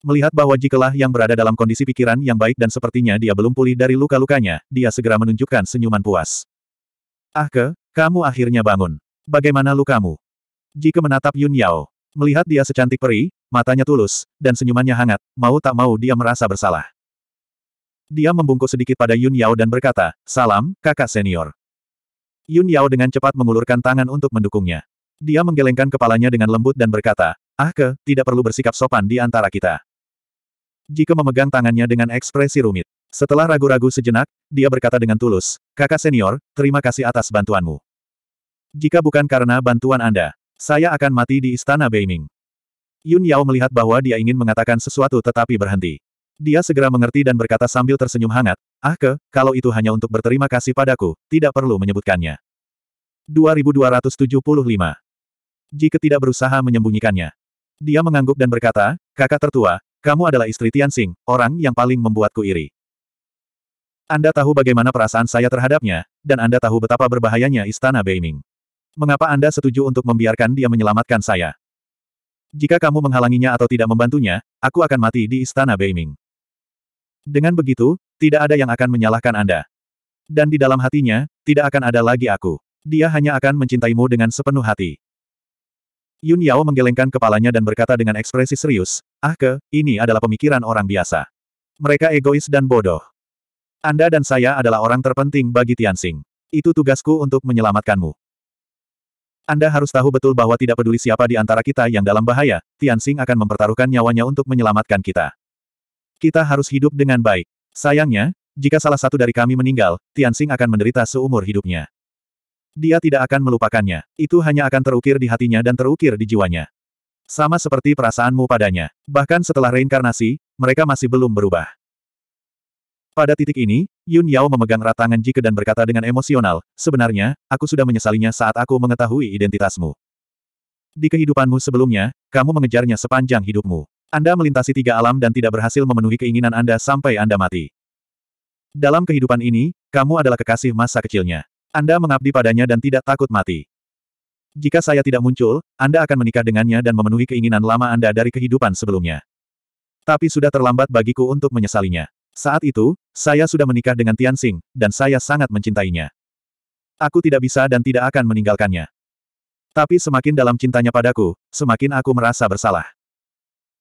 Speaker 1: Melihat bahwa jikalah yang berada dalam kondisi pikiran yang baik dan sepertinya dia belum pulih dari luka-lukanya, dia segera menunjukkan senyuman puas. Ah Ke, kamu akhirnya bangun. Bagaimana lukamu? Jika menatap Yun Yao, melihat dia secantik peri, matanya tulus, dan senyumannya hangat, mau tak mau dia merasa bersalah. Dia membungkuk sedikit pada Yun Yao dan berkata, Salam, kakak senior. Yun Yao dengan cepat mengulurkan tangan untuk mendukungnya. Dia menggelengkan kepalanya dengan lembut dan berkata, Ah ke, tidak perlu bersikap sopan di antara kita. Jika memegang tangannya dengan ekspresi rumit. Setelah ragu-ragu sejenak, dia berkata dengan tulus, Kakak senior, terima kasih atas bantuanmu. Jika bukan karena bantuan Anda, saya akan mati di istana Beiming. Yun Yao melihat bahwa dia ingin mengatakan sesuatu tetapi berhenti. Dia segera mengerti dan berkata sambil tersenyum hangat, Ah ke, kalau itu hanya untuk berterima kasih padaku, tidak perlu menyebutkannya. 2275 jika tidak berusaha menyembunyikannya. Dia mengangguk dan berkata, kakak tertua, kamu adalah istri Tianxing, orang yang paling membuatku iri. Anda tahu bagaimana perasaan saya terhadapnya, dan Anda tahu betapa berbahayanya istana Beiming. Mengapa Anda setuju untuk membiarkan dia menyelamatkan saya? Jika kamu menghalanginya atau tidak membantunya, aku akan mati di istana Beiming. Dengan begitu, tidak ada yang akan menyalahkan Anda. Dan di dalam hatinya, tidak akan ada lagi aku. Dia hanya akan mencintaimu dengan sepenuh hati. Yun Yao menggelengkan kepalanya dan berkata dengan ekspresi serius, Ah ke, ini adalah pemikiran orang biasa. Mereka egois dan bodoh. Anda dan saya adalah orang terpenting bagi Tianxing. Itu tugasku untuk menyelamatkanmu. Anda harus tahu betul bahwa tidak peduli siapa di antara kita yang dalam bahaya, Tianxing akan mempertaruhkan nyawanya untuk menyelamatkan kita. Kita harus hidup dengan baik. Sayangnya, jika salah satu dari kami meninggal, Tianxing akan menderita seumur hidupnya. Dia tidak akan melupakannya. Itu hanya akan terukir di hatinya dan terukir di jiwanya. Sama seperti perasaanmu padanya. Bahkan setelah reinkarnasi, mereka masih belum berubah. Pada titik ini, Yun Yao memegang ratangan tangan Jike dan berkata dengan emosional, sebenarnya, aku sudah menyesalinya saat aku mengetahui identitasmu. Di kehidupanmu sebelumnya, kamu mengejarnya sepanjang hidupmu. Anda melintasi tiga alam dan tidak berhasil memenuhi keinginan Anda sampai Anda mati. Dalam kehidupan ini, kamu adalah kekasih masa kecilnya. Anda mengabdi padanya dan tidak takut mati. Jika saya tidak muncul, Anda akan menikah dengannya dan memenuhi keinginan lama Anda dari kehidupan sebelumnya. Tapi sudah terlambat bagiku untuk menyesalinya. Saat itu, saya sudah menikah dengan Tianxing, dan saya sangat mencintainya. Aku tidak bisa dan tidak akan meninggalkannya. Tapi semakin dalam cintanya padaku, semakin aku merasa bersalah.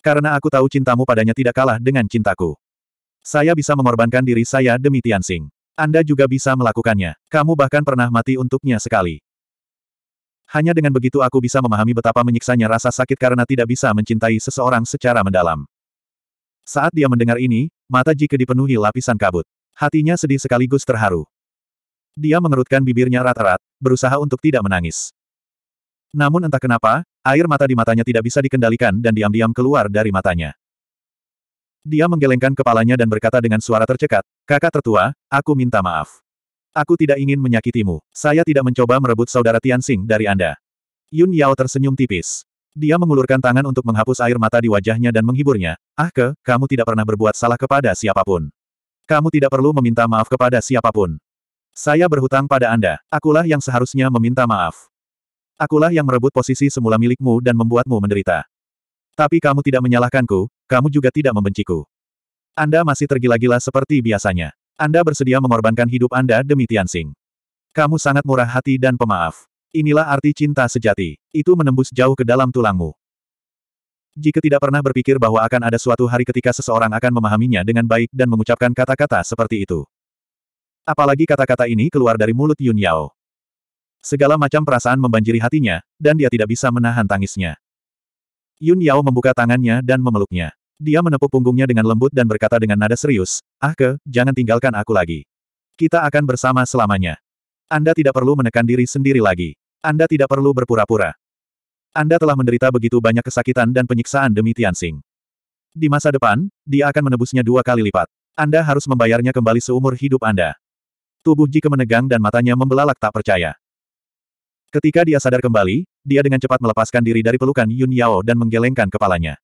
Speaker 1: Karena aku tahu cintamu padanya tidak kalah dengan cintaku. Saya bisa mengorbankan diri saya demi Tianxing. Anda juga bisa melakukannya. Kamu bahkan pernah mati untuknya sekali. Hanya dengan begitu aku bisa memahami betapa menyiksanya rasa sakit karena tidak bisa mencintai seseorang secara mendalam. Saat dia mendengar ini, mata Jike dipenuhi lapisan kabut. Hatinya sedih sekaligus terharu. Dia mengerutkan bibirnya rat-rat, berusaha untuk tidak menangis. Namun entah kenapa, air mata di matanya tidak bisa dikendalikan dan diam-diam keluar dari matanya. Dia menggelengkan kepalanya dan berkata dengan suara tercekat, kakak tertua, aku minta maaf. Aku tidak ingin menyakitimu. Saya tidak mencoba merebut saudara Tianxing dari Anda. Yun Yao tersenyum tipis. Dia mengulurkan tangan untuk menghapus air mata di wajahnya dan menghiburnya. Ah ke, kamu tidak pernah berbuat salah kepada siapapun. Kamu tidak perlu meminta maaf kepada siapapun. Saya berhutang pada Anda. Akulah yang seharusnya meminta maaf. Akulah yang merebut posisi semula milikmu dan membuatmu menderita. Tapi kamu tidak menyalahkanku, kamu juga tidak membenciku. Anda masih tergila-gila seperti biasanya. Anda bersedia mengorbankan hidup Anda demi Tianxing. Kamu sangat murah hati dan pemaaf. Inilah arti cinta sejati. Itu menembus jauh ke dalam tulangmu. Jika tidak pernah berpikir bahwa akan ada suatu hari ketika seseorang akan memahaminya dengan baik dan mengucapkan kata-kata seperti itu. Apalagi kata-kata ini keluar dari mulut Yun Yao. Segala macam perasaan membanjiri hatinya, dan dia tidak bisa menahan tangisnya. Yun Yao membuka tangannya dan memeluknya. Dia menepuk punggungnya dengan lembut dan berkata dengan nada serius, Ah ke, jangan tinggalkan aku lagi. Kita akan bersama selamanya. Anda tidak perlu menekan diri sendiri lagi. Anda tidak perlu berpura-pura. Anda telah menderita begitu banyak kesakitan dan penyiksaan demi Tianxing. Di masa depan, dia akan menebusnya dua kali lipat. Anda harus membayarnya kembali seumur hidup Anda. Tubuh Jike menegang dan matanya membelalak tak percaya. Ketika dia sadar kembali, dia dengan cepat melepaskan diri dari pelukan Yun Yao dan menggelengkan kepalanya.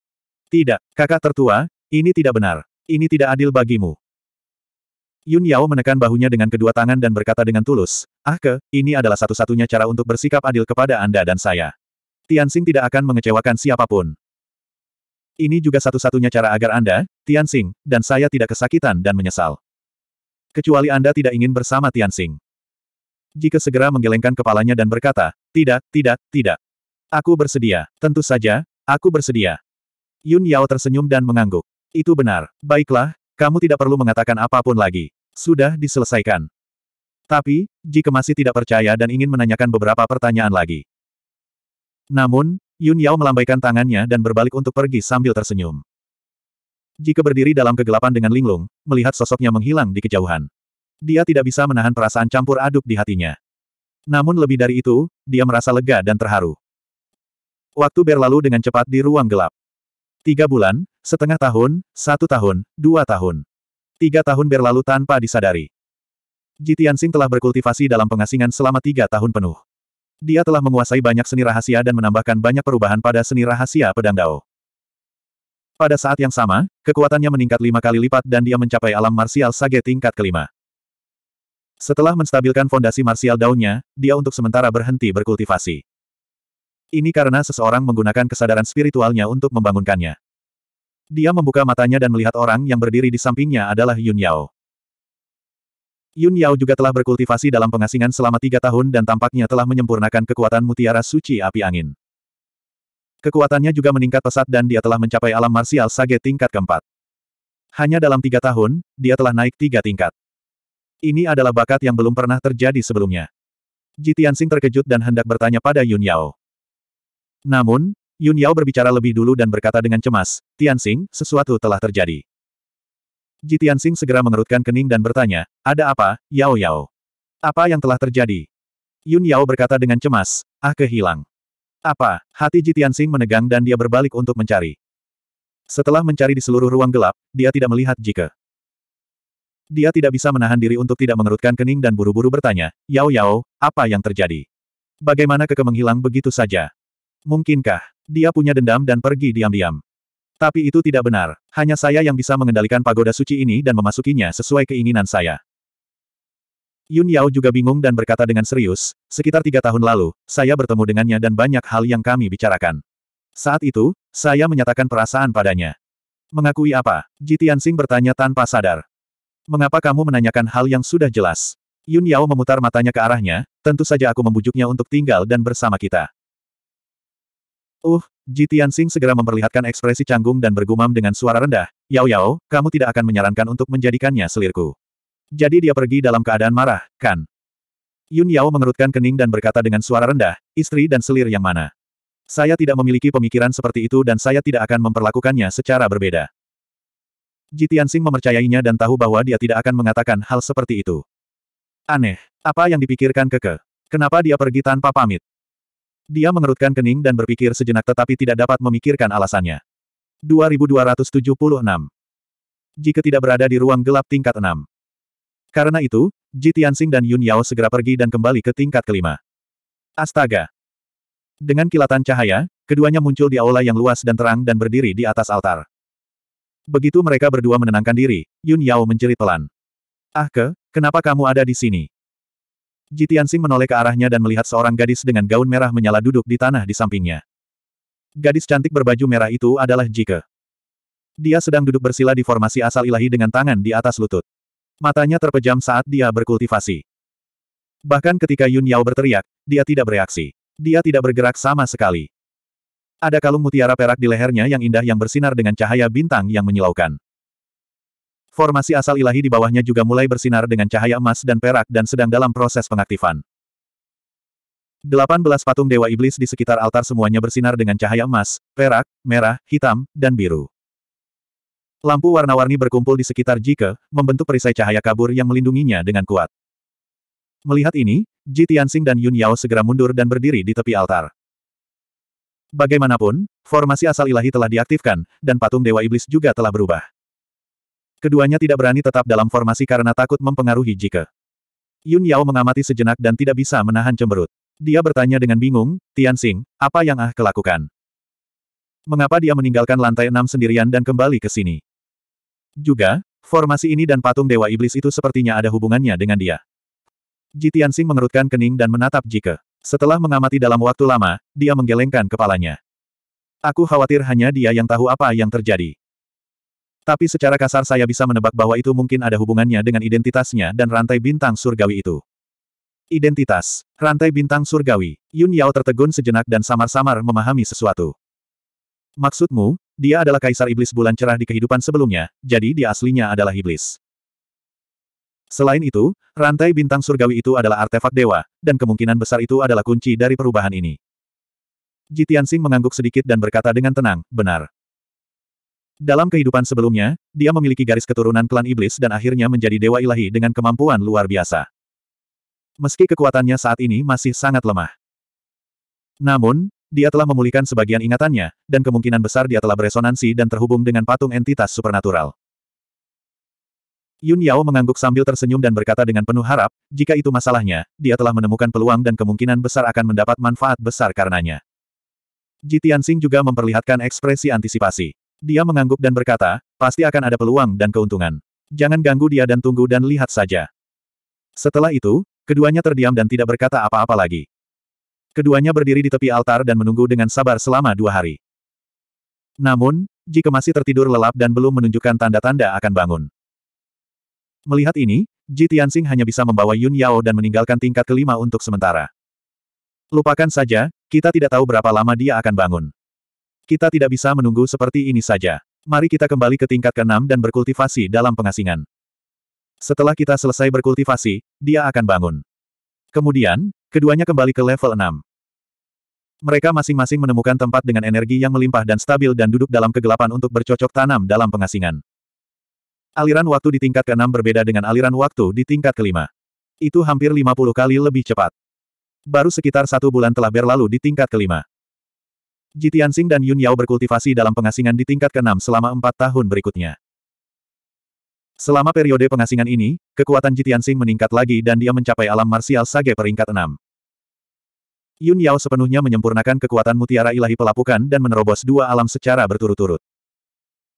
Speaker 1: Tidak, kakak tertua, ini tidak benar. Ini tidak adil bagimu. Yun Yao menekan bahunya dengan kedua tangan dan berkata dengan tulus, Ah ke, ini adalah satu-satunya cara untuk bersikap adil kepada Anda dan saya. Tianxing tidak akan mengecewakan siapapun. Ini juga satu-satunya cara agar Anda, Tianxing, dan saya tidak kesakitan dan menyesal. Kecuali Anda tidak ingin bersama Tianxing. Jika segera menggelengkan kepalanya dan berkata, tidak, tidak, tidak. Aku bersedia. Tentu saja, aku bersedia. Yun Yao tersenyum dan mengangguk. Itu benar. Baiklah, kamu tidak perlu mengatakan apapun lagi. Sudah diselesaikan. Tapi, jika masih tidak percaya dan ingin menanyakan beberapa pertanyaan lagi. Namun, Yun Yao melambaikan tangannya dan berbalik untuk pergi sambil tersenyum. Jika berdiri dalam kegelapan dengan linglung, melihat sosoknya menghilang di kejauhan. Dia tidak bisa menahan perasaan campur aduk di hatinya. Namun lebih dari itu, dia merasa lega dan terharu. Waktu berlalu dengan cepat di ruang gelap. Tiga bulan, setengah tahun, satu tahun, dua tahun. Tiga tahun berlalu tanpa disadari. Jitian Sing telah berkultivasi dalam pengasingan selama tiga tahun penuh. Dia telah menguasai banyak seni rahasia dan menambahkan banyak perubahan pada seni rahasia pedang Dao. Pada saat yang sama, kekuatannya meningkat lima kali lipat dan dia mencapai alam marsial sage tingkat kelima. Setelah menstabilkan fondasi martial daunnya, dia untuk sementara berhenti berkultivasi. Ini karena seseorang menggunakan kesadaran spiritualnya untuk membangunkannya. Dia membuka matanya dan melihat orang yang berdiri di sampingnya adalah Yun Yao. Yun Yao juga telah berkultivasi dalam pengasingan selama tiga tahun dan tampaknya telah menyempurnakan kekuatan mutiara suci api angin. Kekuatannya juga meningkat pesat dan dia telah mencapai alam martial sage tingkat keempat. Hanya dalam tiga tahun, dia telah naik tiga tingkat. Ini adalah bakat yang belum pernah terjadi sebelumnya. Ji terkejut dan hendak bertanya pada Yun Yao. Namun, Yun Yao berbicara lebih dulu dan berkata dengan cemas, Tianxing, sesuatu telah terjadi. Ji segera mengerutkan kening dan bertanya, ada apa, Yao Yao? Apa yang telah terjadi? Yun Yao berkata dengan cemas, ah kehilang. Apa? Hati Ji menegang dan dia berbalik untuk mencari. Setelah mencari di seluruh ruang gelap, dia tidak melihat Jike. Dia tidak bisa menahan diri untuk tidak mengerutkan kening dan buru-buru bertanya, Yao Yao, apa yang terjadi? Bagaimana keke menghilang begitu saja? Mungkinkah? Dia punya dendam dan pergi diam-diam. Tapi itu tidak benar. Hanya saya yang bisa mengendalikan pagoda suci ini dan memasukinya sesuai keinginan saya. Yun Yao juga bingung dan berkata dengan serius, sekitar tiga tahun lalu, saya bertemu dengannya dan banyak hal yang kami bicarakan. Saat itu, saya menyatakan perasaan padanya. Mengakui apa? Jitian Sing bertanya tanpa sadar. Mengapa kamu menanyakan hal yang sudah jelas? Yun Yao memutar matanya ke arahnya, tentu saja aku membujuknya untuk tinggal dan bersama kita. Uh, Ji Tianxing segera memperlihatkan ekspresi canggung dan bergumam dengan suara rendah, Yao Yao, kamu tidak akan menyarankan untuk menjadikannya selirku. Jadi dia pergi dalam keadaan marah, kan? Yun Yao mengerutkan kening dan berkata dengan suara rendah, istri dan selir yang mana? Saya tidak memiliki pemikiran seperti itu dan saya tidak akan memperlakukannya secara berbeda. Jitian Sing memercayainya dan tahu bahwa dia tidak akan mengatakan hal seperti itu. Aneh. Apa yang dipikirkan Keke? Kenapa dia pergi tanpa pamit? Dia mengerutkan kening dan berpikir sejenak tetapi tidak dapat memikirkan alasannya. 2276 Jika tidak berada di ruang gelap tingkat 6. Karena itu, Jitiansing dan Yun Yao segera pergi dan kembali ke tingkat kelima. Astaga! Dengan kilatan cahaya, keduanya muncul di aula yang luas dan terang dan berdiri di atas altar. Begitu mereka berdua menenangkan diri, Yun Yao menjerit pelan. Ah ke, kenapa kamu ada di sini? Ji Tianxing menoleh ke arahnya dan melihat seorang gadis dengan gaun merah menyala duduk di tanah di sampingnya. Gadis cantik berbaju merah itu adalah Jike. Dia sedang duduk bersila di formasi asal ilahi dengan tangan di atas lutut. Matanya terpejam saat dia berkultivasi. Bahkan ketika Yun Yao berteriak, dia tidak bereaksi. Dia tidak bergerak sama sekali. Ada kalung mutiara perak di lehernya yang indah yang bersinar dengan cahaya bintang yang menyilaukan. Formasi asal ilahi di bawahnya juga mulai bersinar dengan cahaya emas dan perak dan sedang dalam proses pengaktifan. Delapan belas patung Dewa Iblis di sekitar altar semuanya bersinar dengan cahaya emas, perak, merah, hitam, dan biru. Lampu warna-warni berkumpul di sekitar Jike, membentuk perisai cahaya kabur yang melindunginya dengan kuat. Melihat ini, Ji Tianxing dan Yun Yao segera mundur dan berdiri di tepi altar. Bagaimanapun, formasi asal ilahi telah diaktifkan, dan patung Dewa Iblis juga telah berubah. Keduanya tidak berani tetap dalam formasi karena takut mempengaruhi Jike. Yun Yao mengamati sejenak dan tidak bisa menahan cemberut. Dia bertanya dengan bingung, Tianxing, apa yang Ah kelakukan? Mengapa dia meninggalkan lantai enam sendirian dan kembali ke sini? Juga, formasi ini dan patung Dewa Iblis itu sepertinya ada hubungannya dengan dia. Ji mengerutkan kening dan menatap Jike. Setelah mengamati dalam waktu lama, dia menggelengkan kepalanya. Aku khawatir hanya dia yang tahu apa yang terjadi. Tapi secara kasar saya bisa menebak bahwa itu mungkin ada hubungannya dengan identitasnya dan rantai bintang surgawi itu. Identitas. Rantai bintang surgawi. Yun Yao tertegun sejenak dan samar-samar memahami sesuatu. Maksudmu, dia adalah kaisar iblis bulan cerah di kehidupan sebelumnya, jadi dia aslinya adalah iblis. Selain itu, rantai bintang surgawi itu adalah artefak dewa, dan kemungkinan besar itu adalah kunci dari perubahan ini. Jitiansing mengangguk sedikit dan berkata dengan tenang, benar. Dalam kehidupan sebelumnya, dia memiliki garis keturunan klan iblis dan akhirnya menjadi dewa ilahi dengan kemampuan luar biasa. Meski kekuatannya saat ini masih sangat lemah. Namun, dia telah memulihkan sebagian ingatannya, dan kemungkinan besar dia telah beresonansi dan terhubung dengan patung entitas supernatural. Yun Yao mengangguk sambil tersenyum dan berkata dengan penuh harap, jika itu masalahnya, dia telah menemukan peluang dan kemungkinan besar akan mendapat manfaat besar karenanya. Ji Tianxing juga memperlihatkan ekspresi antisipasi. Dia mengangguk dan berkata, pasti akan ada peluang dan keuntungan. Jangan ganggu dia dan tunggu dan lihat saja. Setelah itu, keduanya terdiam dan tidak berkata apa-apa lagi. Keduanya berdiri di tepi altar dan menunggu dengan sabar selama dua hari. Namun, Jika masih tertidur lelap dan belum menunjukkan tanda-tanda akan bangun. Melihat ini, Ji Tianxing hanya bisa membawa Yun Yao dan meninggalkan tingkat kelima untuk sementara. Lupakan saja, kita tidak tahu berapa lama dia akan bangun. Kita tidak bisa menunggu seperti ini saja. Mari kita kembali ke tingkat keenam dan berkultivasi dalam pengasingan. Setelah kita selesai berkultivasi, dia akan bangun. Kemudian, keduanya kembali ke level 6. Mereka masing-masing menemukan tempat dengan energi yang melimpah dan stabil dan duduk dalam kegelapan untuk bercocok tanam dalam pengasingan. Aliran waktu di tingkat ke-6 berbeda dengan aliran waktu di tingkat ke-5. Itu hampir 50 kali lebih cepat. Baru sekitar satu bulan telah berlalu di tingkat ke-5. Jitiansing dan Yun Yao berkultivasi dalam pengasingan di tingkat ke-6 selama empat tahun berikutnya. Selama periode pengasingan ini, kekuatan Jitiansing meningkat lagi dan dia mencapai alam marsial sage peringkat 6. Yun Yao sepenuhnya menyempurnakan kekuatan mutiara ilahi pelapukan dan menerobos dua alam secara berturut-turut.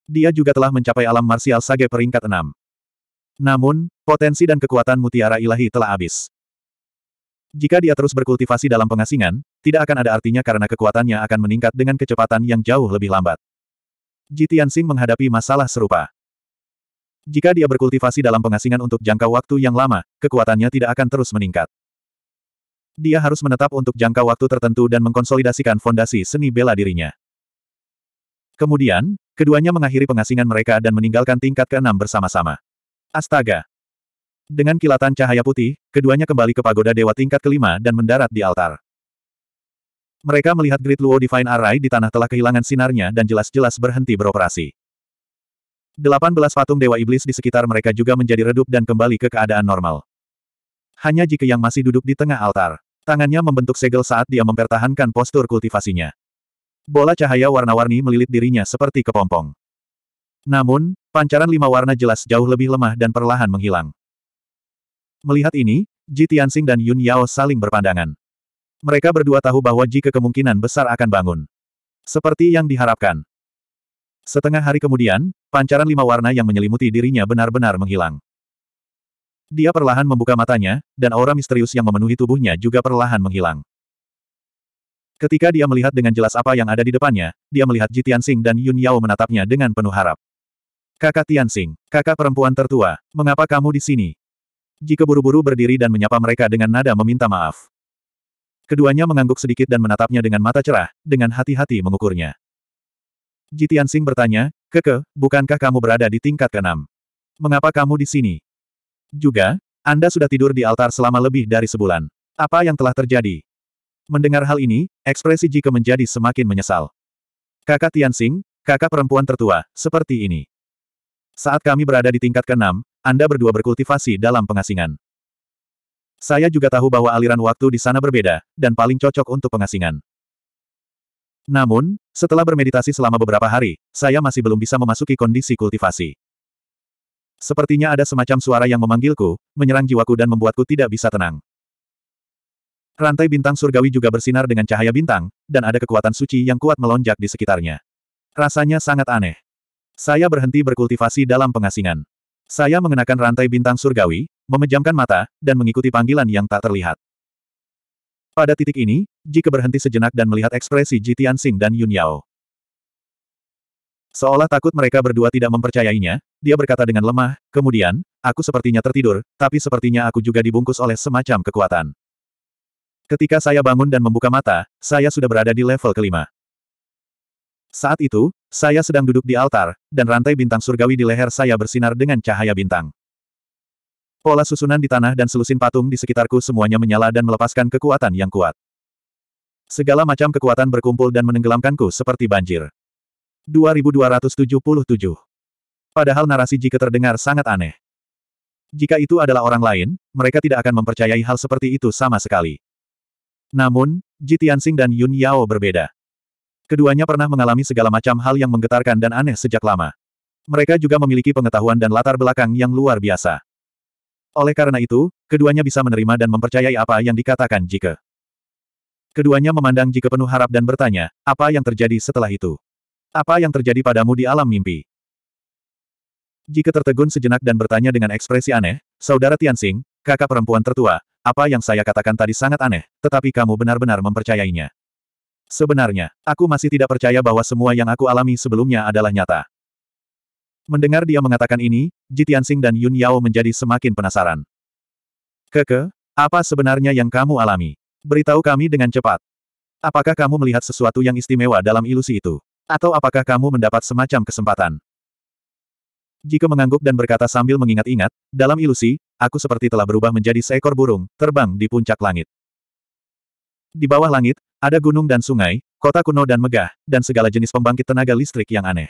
Speaker 1: Dia juga telah mencapai alam marsial sage peringkat 6. Namun, potensi dan kekuatan mutiara ilahi telah habis. Jika dia terus berkultivasi dalam pengasingan, tidak akan ada artinya karena kekuatannya akan meningkat dengan kecepatan yang jauh lebih lambat. Jitian Sing menghadapi masalah serupa. Jika dia berkultivasi dalam pengasingan untuk jangka waktu yang lama, kekuatannya tidak akan terus meningkat. Dia harus menetap untuk jangka waktu tertentu dan mengkonsolidasikan fondasi seni bela dirinya. Kemudian, keduanya mengakhiri pengasingan mereka dan meninggalkan tingkat ke-6 bersama-sama. Astaga! Dengan kilatan cahaya putih, keduanya kembali ke pagoda dewa tingkat kelima dan mendarat di altar. Mereka melihat Great Luo Divine Array di tanah telah kehilangan sinarnya dan jelas-jelas berhenti beroperasi. Delapan belas patung Dewa Iblis di sekitar mereka juga menjadi redup dan kembali ke keadaan normal. Hanya jika yang masih duduk di tengah altar. Tangannya membentuk segel saat dia mempertahankan postur kultivasinya. Bola cahaya warna-warni melilit dirinya seperti kepompong. Namun, pancaran lima warna jelas jauh lebih lemah dan perlahan menghilang. Melihat ini, Ji Tianxing dan Yun Yao saling berpandangan. Mereka berdua tahu bahwa Ji kemungkinan besar akan bangun. Seperti yang diharapkan. Setengah hari kemudian, pancaran lima warna yang menyelimuti dirinya benar-benar menghilang. Dia perlahan membuka matanya, dan aura misterius yang memenuhi tubuhnya juga perlahan menghilang. Ketika dia melihat dengan jelas apa yang ada di depannya, dia melihat Ji Tianxing dan Yun Yao menatapnya dengan penuh harap. Kakak Tianxing, kakak perempuan tertua, mengapa kamu di sini? Ji keburu-buru berdiri dan menyapa mereka dengan nada meminta maaf. Keduanya mengangguk sedikit dan menatapnya dengan mata cerah, dengan hati-hati mengukurnya. Ji Tianxing bertanya, Keke, bukankah kamu berada di tingkat keenam? Mengapa kamu di sini? Juga, Anda sudah tidur di altar selama lebih dari sebulan. Apa yang telah terjadi? Mendengar hal ini, ekspresi Jike menjadi semakin menyesal. Kakak Tianxing, kakak perempuan tertua, seperti ini. Saat kami berada di tingkat ke-6, Anda berdua berkultivasi dalam pengasingan. Saya juga tahu bahwa aliran waktu di sana berbeda, dan paling cocok untuk pengasingan. Namun, setelah bermeditasi selama beberapa hari, saya masih belum bisa memasuki kondisi kultivasi. Sepertinya ada semacam suara yang memanggilku, menyerang jiwaku dan membuatku tidak bisa tenang. Rantai bintang surgawi juga bersinar dengan cahaya bintang, dan ada kekuatan suci yang kuat melonjak di sekitarnya. Rasanya sangat aneh. Saya berhenti berkultivasi dalam pengasingan. Saya mengenakan rantai bintang surgawi, memejamkan mata, dan mengikuti panggilan yang tak terlihat. Pada titik ini, jika berhenti sejenak dan melihat ekspresi Ji Tianxing dan Yun Yao. Seolah takut mereka berdua tidak mempercayainya, dia berkata dengan lemah, kemudian, aku sepertinya tertidur, tapi sepertinya aku juga dibungkus oleh semacam kekuatan. Ketika saya bangun dan membuka mata, saya sudah berada di level kelima. Saat itu, saya sedang duduk di altar, dan rantai bintang surgawi di leher saya bersinar dengan cahaya bintang. Pola susunan di tanah dan selusin patung di sekitarku semuanya menyala dan melepaskan kekuatan yang kuat. Segala macam kekuatan berkumpul dan menenggelamkanku seperti banjir. 2277 Padahal narasi jika terdengar sangat aneh. Jika itu adalah orang lain, mereka tidak akan mempercayai hal seperti itu sama sekali. Namun, Ji Tianxing dan Yun Yao berbeda. Keduanya pernah mengalami segala macam hal yang menggetarkan dan aneh sejak lama. Mereka juga memiliki pengetahuan dan latar belakang yang luar biasa. Oleh karena itu, keduanya bisa menerima dan mempercayai apa yang dikatakan Jike. Keduanya memandang Jike penuh harap dan bertanya, apa yang terjadi setelah itu? Apa yang terjadi padamu di alam mimpi? Jike tertegun sejenak dan bertanya dengan ekspresi aneh, Saudara Tianxing, kakak perempuan tertua, apa yang saya katakan tadi sangat aneh, tetapi kamu benar-benar mempercayainya. Sebenarnya, aku masih tidak percaya bahwa semua yang aku alami sebelumnya adalah nyata. Mendengar dia mengatakan ini, Jitiansing dan Yun Yao menjadi semakin penasaran. Keke, apa sebenarnya yang kamu alami? Beritahu kami dengan cepat. Apakah kamu melihat sesuatu yang istimewa dalam ilusi itu? Atau apakah kamu mendapat semacam kesempatan? Jika mengangguk dan berkata sambil mengingat-ingat, dalam ilusi, aku seperti telah berubah menjadi seekor burung, terbang di puncak langit. Di bawah langit, ada gunung dan sungai, kota kuno dan megah, dan segala jenis pembangkit tenaga listrik yang aneh.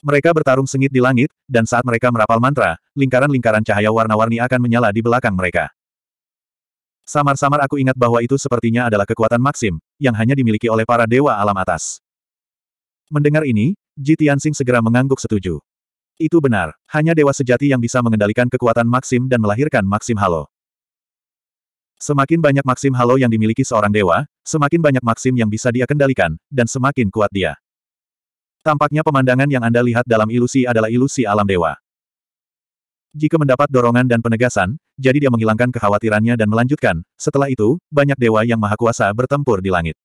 Speaker 1: Mereka bertarung sengit di langit, dan saat mereka merapal mantra, lingkaran-lingkaran cahaya warna-warni akan menyala di belakang mereka. Samar-samar aku ingat bahwa itu sepertinya adalah kekuatan maksim, yang hanya dimiliki oleh para dewa alam atas. Mendengar ini, Ji Tianxing segera mengangguk setuju. Itu benar, hanya dewa sejati yang bisa mengendalikan kekuatan Maxim dan melahirkan Maxim Halo. Semakin banyak Maxim Halo yang dimiliki seorang dewa, semakin banyak Maxim yang bisa dia kendalikan, dan semakin kuat dia. Tampaknya pemandangan yang Anda lihat dalam ilusi adalah ilusi alam dewa. Jika mendapat dorongan dan penegasan, jadi dia menghilangkan kekhawatirannya dan melanjutkan, setelah itu, banyak dewa yang maha kuasa bertempur di langit.